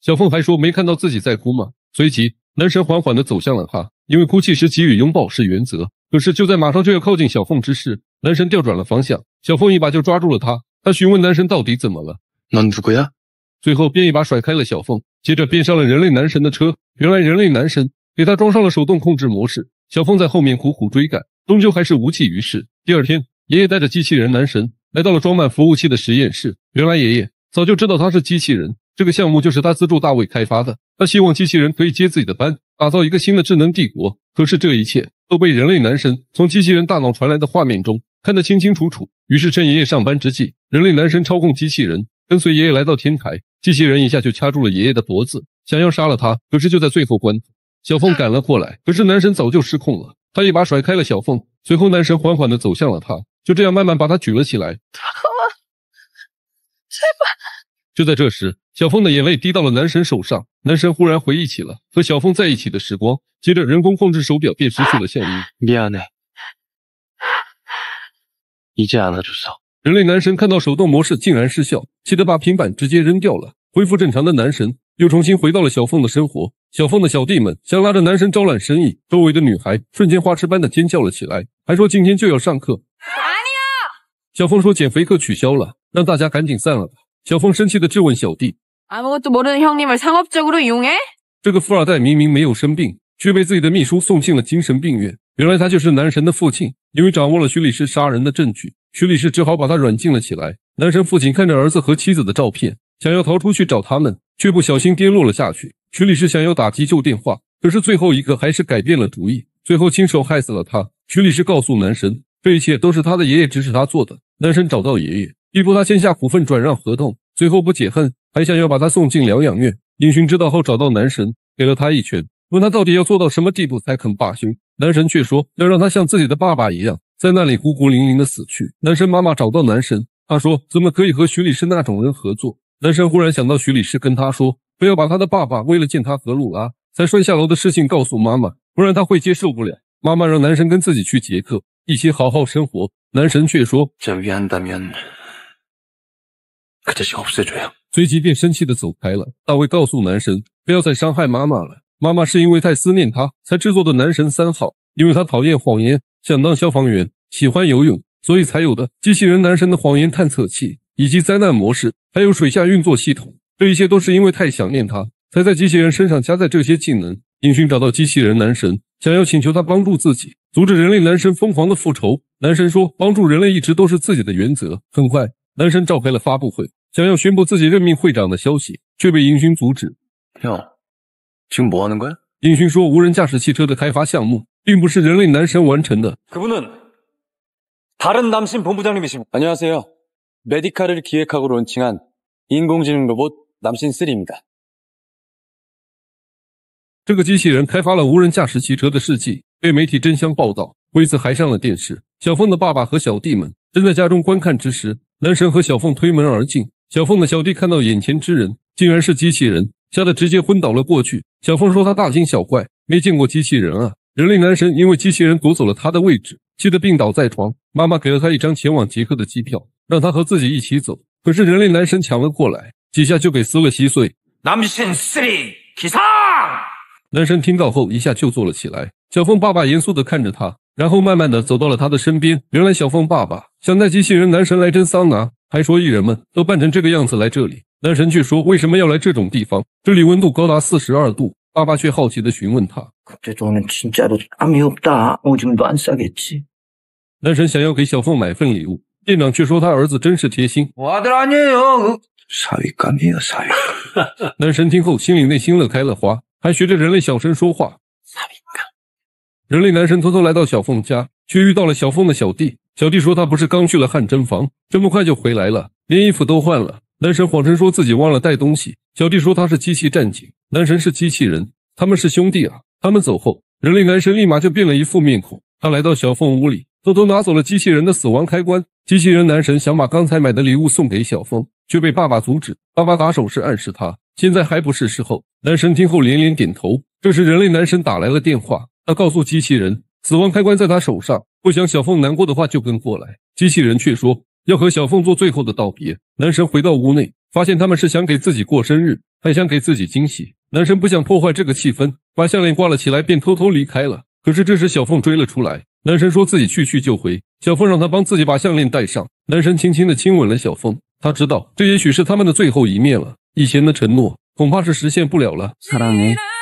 小凤还说没看到自己在哭吗？随即。男神缓缓地走向了他，因为哭泣时给予拥抱是原则。可是就在马上就要靠近小凤之时，男神调转了方向，小凤一把就抓住了他。他询问男神到底怎么了，男女不归啊！最后便一把甩开了小凤，接着便上了人类男神的车。原来人类男神给他装上了手动控制模式，小凤在后面苦苦追赶，终究还是无济于事。第二天，爷爷带着机器人男神来到了装满服务器的实验室。原来爷爷早就知道他是机器人，这个项目就是他资助大卫开发的。他希望机器人可以接自己的班，打造一个新的智能帝国。可是这一切都被人类男神从机器人大脑传来的画面中看得清清楚楚。于是趁爷爷上班之际，人类男神操控机器人跟随爷爷来到天台，机器人一下就掐住了爷爷的脖子，想要杀了他。可是就在最后关，小凤赶了过来，可是男神早就失控了，他一把甩开了小凤，随后男神缓缓的走向了他，就这样慢慢把他举了起来。爸，爸爸。就在这时，小凤的眼泪滴到了男神手上，男神忽然回忆起了和小凤在一起的时光，接着人工控制手表便失去了效应。你这样拿住手！人类男神看到手动模式竟然失效，气得把平板直接扔掉了。恢复正常的男神又重新回到了小凤的生活。小凤的小弟们想拉着男神招揽生意，周围的女孩瞬间花痴般的尖叫了起来，还说今天就要上课。小凤说减肥课取消了，让大家赶紧散了吧。小凤生气地质问小弟：“这个富二代明明没有生病，却被自己的秘书送进了精神病院。原来他就是男神的父亲。因为掌握了徐律师杀人的证据，徐律师只好把他软禁了起来。男神父亲看着儿子和妻子的照片，想要逃出去找他们，却不小心跌落了下去。徐律师想要打急救电话，可是最后一刻还是改变了主意，最后亲手害死了他。徐律师告诉男神，这一切都是他的爷爷指使他做的。男神找到爷爷。”逼迫他签下股份转让合同，最后不解恨，还想要把他送进疗养院。英勋知道后，找到男神，给了他一拳，问他到底要做到什么地步才肯罢休。男神却说要让他像自己的爸爸一样，在那里孤孤零零的死去。男神妈妈找到男神，他说怎么可以和徐理事那种人合作？男神忽然想到徐理事跟他说，不要把他的爸爸为了见他和鲁拉才摔下楼的事情告诉妈妈，不然他会接受不了。妈妈让男神跟自己去捷克，一起好好生活。男神却说。可这些都不是这样。随即便生气的走开了。大卫告诉男神，不要再伤害妈妈了。妈妈是因为太思念他，才制作的男神三号。因为他讨厌谎言，想当消防员，喜欢游泳，所以才有的机器人男神的谎言探测器，以及灾难模式，还有水下运作系统。这一切都是因为太想念他，才在机器人身上加载这些技能。英寻找到机器人男神，想要请求他帮助自己，阻止人类男神疯狂的复仇。男神说，帮助人类一直都是自己的原则。很快。男神召开了发布会，想要宣布自己任命会长的消息，却被英勋阻止。哟，勋说，无人驾驶汽车的开发项目并不是人类男神完成的。안녕하세요메디기획하고론칭한인공지능로봇남신3입니다这个机器人开发了无人驾驶汽车的事迹，被媒体争相报道，为此还上了电视。小凤的爸爸和小弟们正在家中观看之时，男神和小凤推门而进。小凤的小弟看到眼前之人，竟然是机器人，吓得直接昏倒了过去。小凤说：“他大惊小怪，没见过机器人啊！”人类男神因为机器人夺走了他的位置，气得病倒在床。妈妈给了他一张前往捷克的机票，让他和自己一起走。可是人类男神抢了过来，几下就给撕了稀碎。男神听到后，一下就坐了起来。小凤爸爸严肃地看着他。然后慢慢的走到了他的身边。原来小凤爸爸想带机器人男神来蒸桑拿，还说艺人们都扮成这个样子来这里。男神却说为什么要来这种地方？这里温度高达四十二度。爸爸却好奇的询问他。男神想要给小凤买份礼物，店长却说他儿子真是贴心。男神听后心里内心乐开了花，还学着人类小声说话。人类男神偷偷来到小凤家，却遇到了小凤的小弟。小弟说他不是刚去了汗蒸房，这么快就回来了，连衣服都换了。男神谎称说自己忘了带东西。小弟说他是机器战警，男神是机器人，他们是兄弟啊！他们走后，人类男神立马就变了一副面孔。他来到小凤屋里，偷偷拿走了机器人的死亡开关。机器人男神想把刚才买的礼物送给小凤，却被爸爸阻止。爸爸打手势暗示他，现在还不是时候。男神听后连连点头。这时，人类男神打来了电话。他告诉机器人，死亡开关在他手上。不想小凤难过的话，就跟过来。机器人却说要和小凤做最后的道别。男神回到屋内，发现他们是想给自己过生日，还想给自己惊喜。男神不想破坏这个气氛，把项链挂了起来，便偷偷离开了。可是这时小凤追了出来。男神说自己去去就回。小凤让他帮自己把项链戴上。男神轻轻的亲吻了小凤，他知道这也许是他们的最后一面了。以前的承诺。恐怕是实现不了了。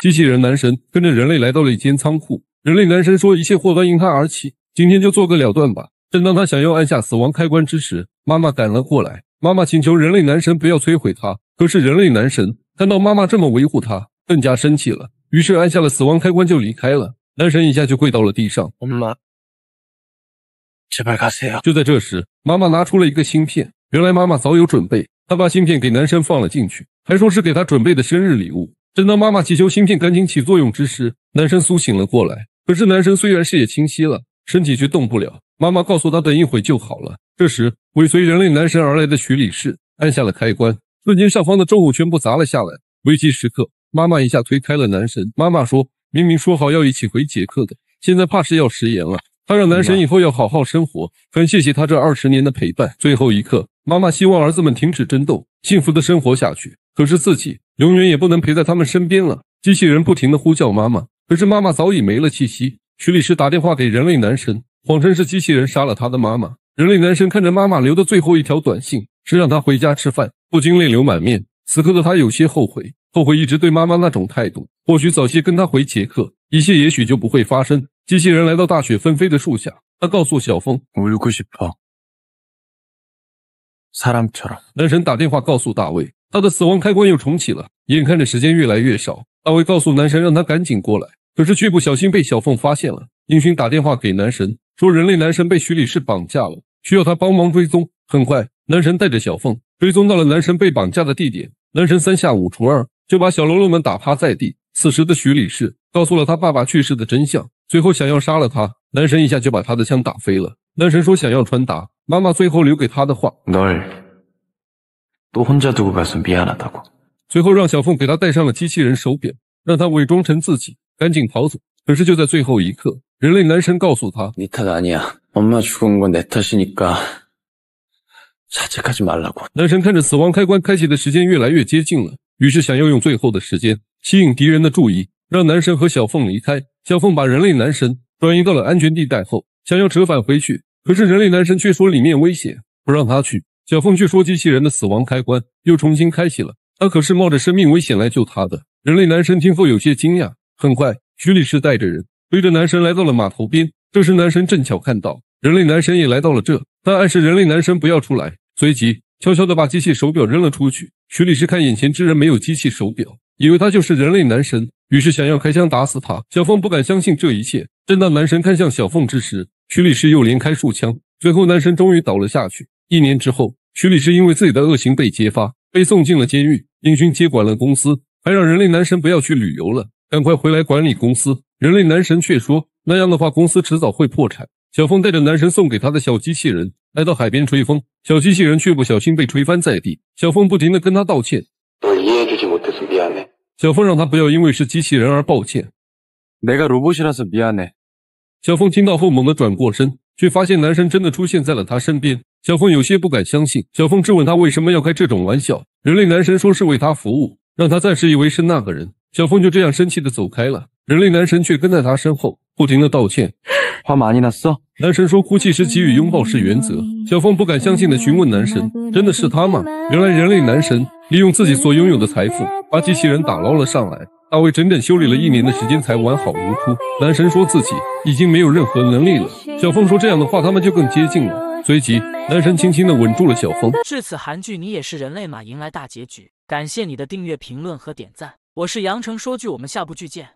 机器人男神跟着人类来到了一间仓库。人类男神说：“一切祸端因他而起，今天就做个了断吧。”正当他想要按下死亡开关之时，妈妈赶了过来。妈妈请求人类男神不要摧毁他。可是人类男神看到妈妈这么维护他，更加生气了，于是按下了死亡开关就离开了。男神一下就跪到了地上。妈妈，就在这时，妈妈拿出了一个芯片。原来妈妈早有准备，她把芯片给男神放了进去。还说是给他准备的生日礼物。正当妈妈祈求芯片赶紧起作用之时，男神苏醒了过来。可是男神虽然视野清晰了，身体却动不了。妈妈告诉他等一会就好了。这时尾随人类男神而来的徐理事按下了开关，瞬间上方的重物全部砸了下来。危机时刻，妈妈一下推开了男神。妈妈说：“明明说好要一起回杰克的，现在怕是要食言了。”她让男神以后要好好生活，很谢谢他这二十年的陪伴。最后一刻，妈妈希望儿子们停止争斗，幸福的生活下去。可是自己永远也不能陪在他们身边了。机器人不停的呼叫妈妈，可是妈妈早已没了气息。徐律师打电话给人类男神，谎称是机器人杀了他的妈妈。人类男神看着妈妈留的最后一条短信，是让他回家吃饭，不禁泪流满面。此刻的他有些后悔，后悔一直对妈妈那种态度。或许早些跟他回捷克，一切也许就不会发生。机器人来到大雪纷飞的树下，他告诉小峰，男神打电话告诉大卫。他的死亡开关又重启了，眼看着时间越来越少，大卫告诉男神让他赶紧过来，可是却不小心被小凤发现了。英勋打电话给男神，说人类男神被徐理事绑架了，需要他帮忙追踪。很快，男神带着小凤追踪到了男神被绑架的地点，男神三下五除二就把小喽啰们打趴在地。此时的徐理事告诉了他爸爸去世的真相，最后想要杀了他，男神一下就把他的枪打飞了。男神说想要传达妈妈最后留给他的话。随后让小凤给他戴上了机器人手表，让他伪装成自己，赶紧逃走。可是就在最后一刻，人类男神告诉他，男神看着死亡开关开启的时间越来越接近了，于是想要用最后的时间吸引敌人的注意，让男神和小凤离开。小凤把人类男神转移到了安全地带后，想要折返回去，可是人类男神却说里面危险，不让他去。小凤却说：“机器人的死亡开关又重新开启了，他可是冒着生命危险来救他的。”人类男神听后有些惊讶。很快，徐律师带着人背着男神来到了码头边。这时，男神正巧看到人类男神也来到了这，他暗示人类男神不要出来，随即悄悄地把机器手表扔了出去。徐律师看眼前之人没有机器手表，以为他就是人类男神，于是想要开枪打死他。小凤不敢相信这一切。正当男神看向小凤之时，徐律师又连开数枪，最后男神终于倒了下去。一年之后，徐律师因为自己的恶行被揭发，被送进了监狱。英勋接管了公司，还让人类男神不要去旅游了，赶快回来管理公司。人类男神却说，那样的话公司迟早会破产。小凤带着男神送给他的小机器人来到海边吹风，小机器人却不小心被吹翻在地。小凤不停地跟他道歉。小凤让他不要因为是机器人而抱歉。小凤听到后猛地转过身，却发现男神真的出现在了他身边。小凤有些不敢相信，小凤质问他为什么要开这种玩笑。人类男神说是为他服务，让他暂时以为是那个人。小凤就这样生气的走开了，人类男神却跟在他身后，不停的道歉。男神说哭泣时给予拥抱是原则。小凤不敢相信的询问男神，真的是他吗？原来人类男神利用自己所拥有的财富，把机器人打捞了上来，大卫整整修理了一年的时间才完好如初。男神说自己已经没有任何能力了。小凤说这样的话，他们就更接近了。随即，男神轻轻的吻住了小峰。至此，韩剧你也是人类嘛，迎来大结局。感谢你的订阅、评论和点赞。我是杨成，说句，我们下部剧见。